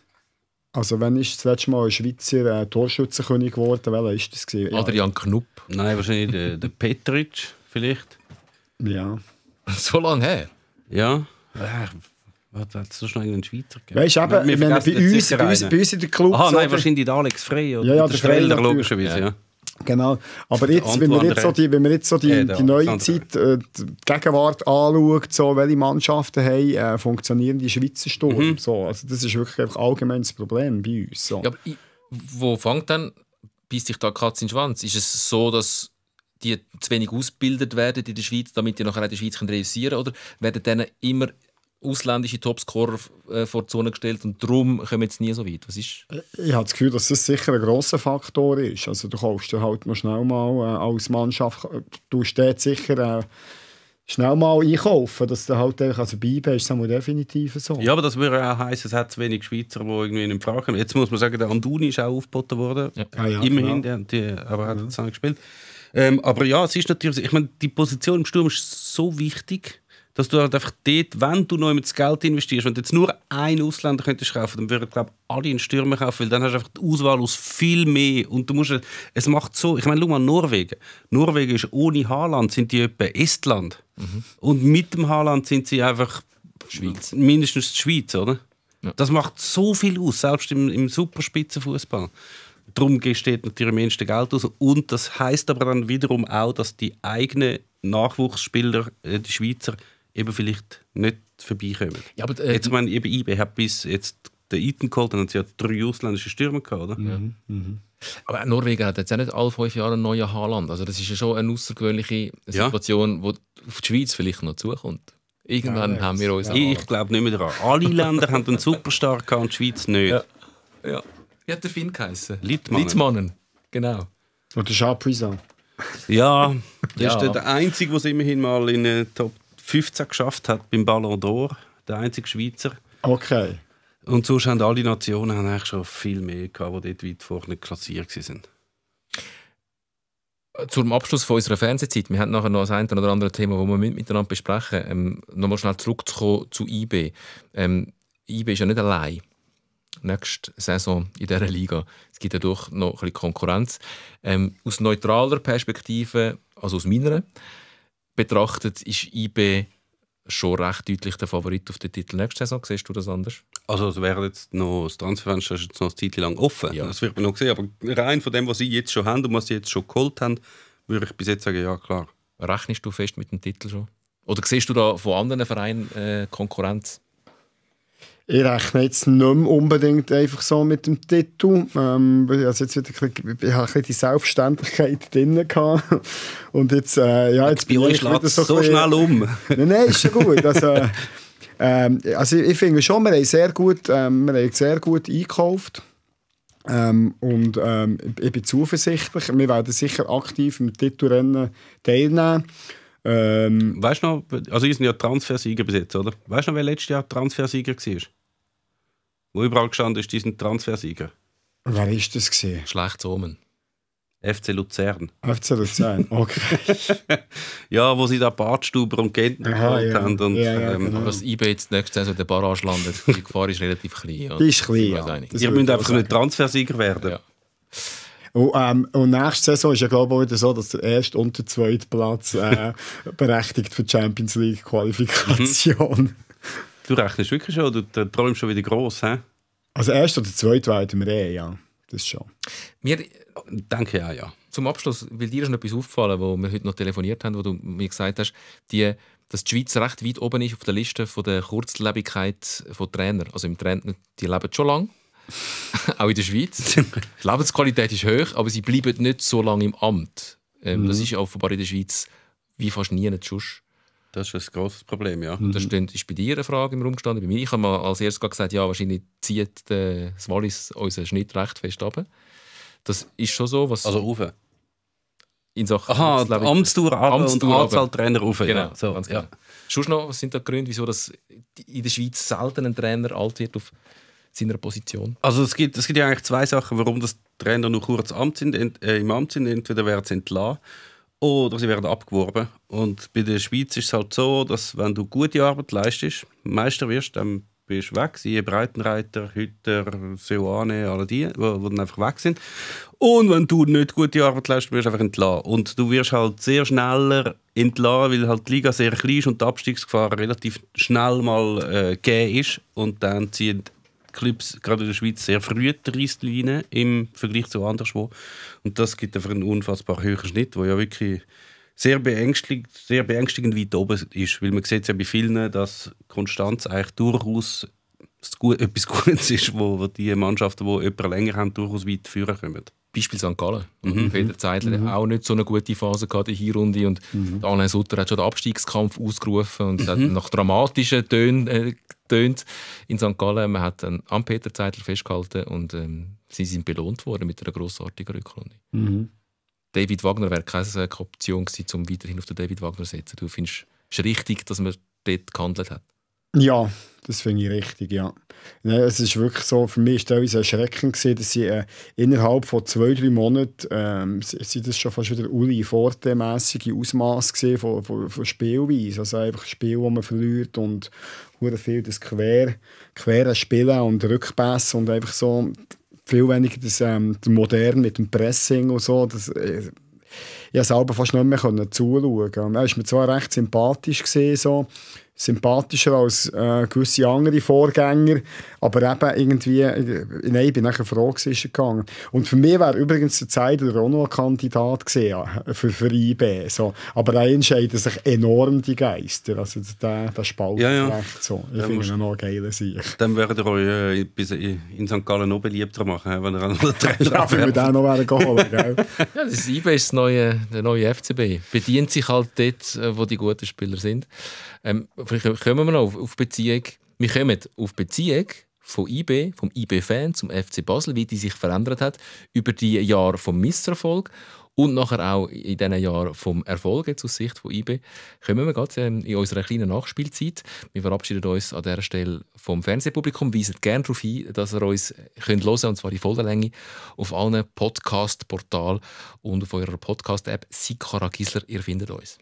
Also wenn ich das letzte Mal ein Schweizer äh, Torschützenkönig geworden, welcher ist das gewesen? Adrian Knupp. Nein, wahrscheinlich der, der Petric vielleicht. Ja. So lange her? Ja. Äh, was hat es so schnell einen Schweizer gegeben? Weißt du, eben, wir, wir bei, uns, bei, uns, bei uns in der Clubs. Ah, nein, wahrscheinlich der Alex Frey oder ja, ja, der, der Streller, logischerweise, ja. ja. Genau. Aber jetzt, wenn man jetzt so die, wenn man jetzt so die, die neue Zeit, äh, die Gegenwart anschaut, so, welche Mannschaften haben, äh, funktionieren die Schweizer Sturm. Mhm. So, also das ist wirklich einfach ein allgemeines Problem bei uns. So. Ja, aber ich, wo fängt dann, beißt sich da Katz in den Schwanz? Ist es so, dass die zu wenig ausgebildet werden in der Schweiz, damit die nachher in der Schweiz realisieren können? Oder werden denen immer ausländische Topscorer äh, vor die Zone gestellt und darum kommen wir jetzt nie so weit. Was ist? Äh, ich habe das Gefühl, dass das sicher ein grosser Faktor ist. Also du kaufst dir halt mal schnell mal äh, als Mannschaft, du stehst sicher... Äh, schnell mal einkaufen, dass du halt einfach also beibehältst, das ist definitiv so. Ja, aber das würde auch heißen, es hat zu wenig Schweizer, die irgendwie in Frage kommen. Jetzt muss man sagen, der Anduni ist auch aufgeboten worden, ja. Ah, ja, immerhin, genau. die, die, aber hat mhm. ja. das gespielt. Ähm, aber ja, es ist natürlich, ich meine, die Position im Sturm ist so wichtig, dass du halt einfach dort, wenn du noch immer das Geld investierst, wenn du jetzt nur einen Ausländer könntest kaufen, dann würden, glaube ich, alle einen Stürmer kaufen, weil dann hast du einfach die Auswahl aus viel mehr und du musst, es macht so, ich meine, schau mal Norwegen. Norwegen ist ohne Haaland, sind die etwa Estland. Mhm. Und mit dem Haaland sind sie einfach Schweiz. mindestens die Schweiz, oder? Ja. Das macht so viel aus, selbst im, im Superspitzenfußball. Darum steht natürlich am meisten Geld aus. Und das heißt aber dann wiederum auch, dass die eigenen Nachwuchsspieler, äh, die Schweizer, eben vielleicht nicht vorbeikommen. Ja, aber, äh, jetzt, meine, eben IB hat bis jetzt den Eton geholt, dann haben sie ja drei ausländische Stürmer gehabt, oder? Mhm. Mhm. Aber Norwegen hat jetzt auch nicht alle fünf Jahre einen neuen Haaland. Also das ist ja schon eine außergewöhnliche Situation, ja. wo auf die Schweiz vielleicht noch zukommt. Irgendwann ja, haben wir uns. Ja. Ich, glaube nicht mehr daran. Alle Länder haben einen Superstar gehabt und die Schweiz nicht. Ja. ja. Wie hat der Finn geheißen? Littmannen. Littmannen. Genau. Oder Jean Prison. Ja, das ist der Einzige, der immerhin mal in den äh, Top 2015 geschafft hat beim Ballon d'Or, der einzige Schweizer. Okay. Und sonst haben alle Nationen haben eigentlich schon viel mehr gehabt, die dort weit vorne klassiert waren. Zum Abschluss von unserer Fernsehzeit, wir haben nachher noch das ein oder andere Thema, das wir miteinander besprechen. Ähm, Nochmal schnell zurückzukommen zu IB. Ähm, IB ist ja nicht allein nächste Saison in dieser Liga. Es gibt ja doch noch ein bisschen Konkurrenz. Ähm, aus neutraler Perspektive, also aus meiner, betrachtet ist IB schon recht deutlich der Favorit auf den Titel nächste Saison. Siehst du das anders? Also es wäre jetzt noch, das Transferfenster ist jetzt noch eine Zeit lang offen. Ja. Das wird man noch sehen. Aber rein von dem, was sie jetzt schon haben und was sie jetzt schon geholt haben, würde ich bis jetzt sagen, ja klar. Rechnest du fest mit dem Titel schon? Oder siehst du da von anderen Vereinen äh, Konkurrenz? Ich rechne jetzt nicht mehr unbedingt einfach so mit dem Titel. Ähm, also jetzt wieder ein bisschen, ich hatte ein bisschen die Selbstständigkeit drin. Und jetzt, äh, ja, jetzt, jetzt bei euch schlägt es so, so bisschen, schnell um. Nein, nein, ist schon gut. Also, ähm, also ich finde schon, wir haben sehr gut, ähm, wir haben sehr gut eingekauft. Ähm, und ähm, ich bin zuversichtlich. Wir werden sicher aktiv im Titelrennen teilnehmen. Ähm, weißt du noch, also ich sind ja Transfersieger bis jetzt, oder? Weißt du noch, wer letztes Jahr Transfersieger war? Wo überall gestanden ist, die sind Transfersieger. Wer ist das gesehen? Schlechtes Omen. FC Luzern. FC Luzern, okay. ja, wo sie da Badstuber und Gentner geholt ja. haben. Und, ja, ja, ähm, genau. Aber das IB e jetzt nächstes Jahr so in der Barrage landet, die Gefahr ist relativ klein. Die ist klein, ja. Ihr müsst einfach nicht Transfersieger werden. Ja. Und, ähm, und nächste Saison ist ja, glaube ich, wieder so, dass der erste und der zweite Platz äh, berechtigt für die Champions League-Qualifikation. Mhm. Du rechnest wirklich schon, du, träumst schon wieder gross, hä? Also, erst oder zweit werden wir eh, ja. Das schon. Wir denken ja, ja. Zum Abschluss, weil dir ist noch etwas auffallen, wo wir heute noch telefoniert haben, wo du mir gesagt hast, die, dass die Schweiz recht weit oben ist auf der Liste von der Kurzlebigkeit von Trainer. Also im Trainer, die leben schon lang. auch in der Schweiz. die Lebensqualität ist hoch, aber sie bleiben nicht so lange im Amt. Ähm, mhm. Das ist offenbar in der Schweiz wie fast nie ein Schuss. Das ist ein grosses Problem, ja. Mhm. Das ist bei dir eine Frage im Raum gestanden. Bei mir, ich habe mal als erstes gesagt, ja, wahrscheinlich zieht äh, das Wallis unseren Schnitt recht fest ab. Das ist schon so. Was also rauf? In Sachen Aha, Amtsdauer runter und Anzahl Trainer rauf. Genau, ja. so, ganz klar. Ja. Genau. Sonst noch, was sind da Gründe, wieso das in der Schweiz selten ein Trainer alt wird auf seiner Position. Also es gibt, es gibt ja eigentlich zwei Sachen, warum das Trainer nur kurz Amt sind, ent, äh, im Amt sind. Entweder werden sie entlassen oder sie werden abgeworben. Und bei der Schweiz ist es halt so, dass wenn du gute Arbeit leistest, Meister wirst, dann bist du weg. Siehe Breitenreiter, Hütter, Seoane, alle die, die dann einfach weg sind. Und wenn du nicht gute Arbeit leistest, wirst du einfach entlassen. Und du wirst halt sehr schneller entlassen, weil halt die Liga sehr klein ist und die Abstiegsgefahr relativ schnell mal äh, gegeben ist. Und dann ziehen Clubs gerade in der Schweiz sehr früh die Reissleine im Vergleich zu anderswo. Und das gibt einfach einen unfassbar hohen Schnitt, der ja wirklich sehr beängstigend, sehr beängstigend weit oben ist. Weil man sieht ja bei vielen, dass Konstanz eigentlich durchaus etwas Gutes ist, wo, die Mannschaften, die etwas länger haben, durchaus weit führen können. Beispiel St. Gallen. Mhm. Peter Zeidler mhm. auch nicht so eine gute Phase gehabt in der Runde und mhm. Alain Sutter hat schon den Abstiegskampf ausgerufen und mhm. hat nach dramatischen Tönen äh, tönt in St. Gallen. Man hat einen, am Peter Zeitler festgehalten und ähm, sie sind belohnt worden mit einer grossartigen Rückrunde. Mhm. David Wagner wäre keine Option gewesen, um weiterhin auf den David Wagner zu setzen. Du findest es richtig, dass man dort gehandelt hat? Ja, das finde ich richtig, ja. es ist wirklich so, für mich war es erschreckend, gewesen, dass sie äh, innerhalb von zwei, drei Monaten, ähm, sind das schon fast wieder Uli forte mäßige Ausmaße von, von, von Spielweise. Also einfach Spiel, das man verliert und sehr viel das Quer, Quere Spielen und Rückpässe und einfach so viel weniger das ähm, modern mit dem Pressing und so. Das, äh, ich selber fast nicht mehr zuschauen konnte. Er war mir zwar recht sympathisch, gewesen, so, sympathischer als äh, gewisse andere Vorgänger, aber eben irgendwie, äh, nein, ich bin nachher froh, dass gegangen Und für mich war übrigens zur Zeit der Renault Kandidat gewesen, äh, für, für IB. So. Aber da entscheiden sich enorm die Geister, also der, der spaltet ja, ja. recht so. Ich finde ihn noch geiler Sieg. Dann werdet ihr euch äh, bis in St. Gallen noch beliebter machen, wenn ihr an der Trainer Ja, wenn wir den noch wären geholt, ja, das IB ist das neue der neue FCB bedient sich halt dort, äh, wo die guten Spieler sind. Ähm, vielleicht kommen wir noch auf Beziehung. Wir kommen auf Beziehung von IB, vom IB-Fan zum FC Basel, wie die sich verändert hat über die Jahre vom Misserfolg und nachher auch in diesen Jahren vom Erfolg jetzt aus Sicht von IB. Kommen wir gerade ähm, in unserer kleinen Nachspielzeit. Wir verabschieden uns an dieser Stelle vom Fernsehpublikum, weisen gerne darauf ein, dass ihr uns äh, hören könnt und zwar in voller Länge auf allen Podcast-Portalen und auf eurer Podcast-App Sikora Gisler. Ihr findet uns.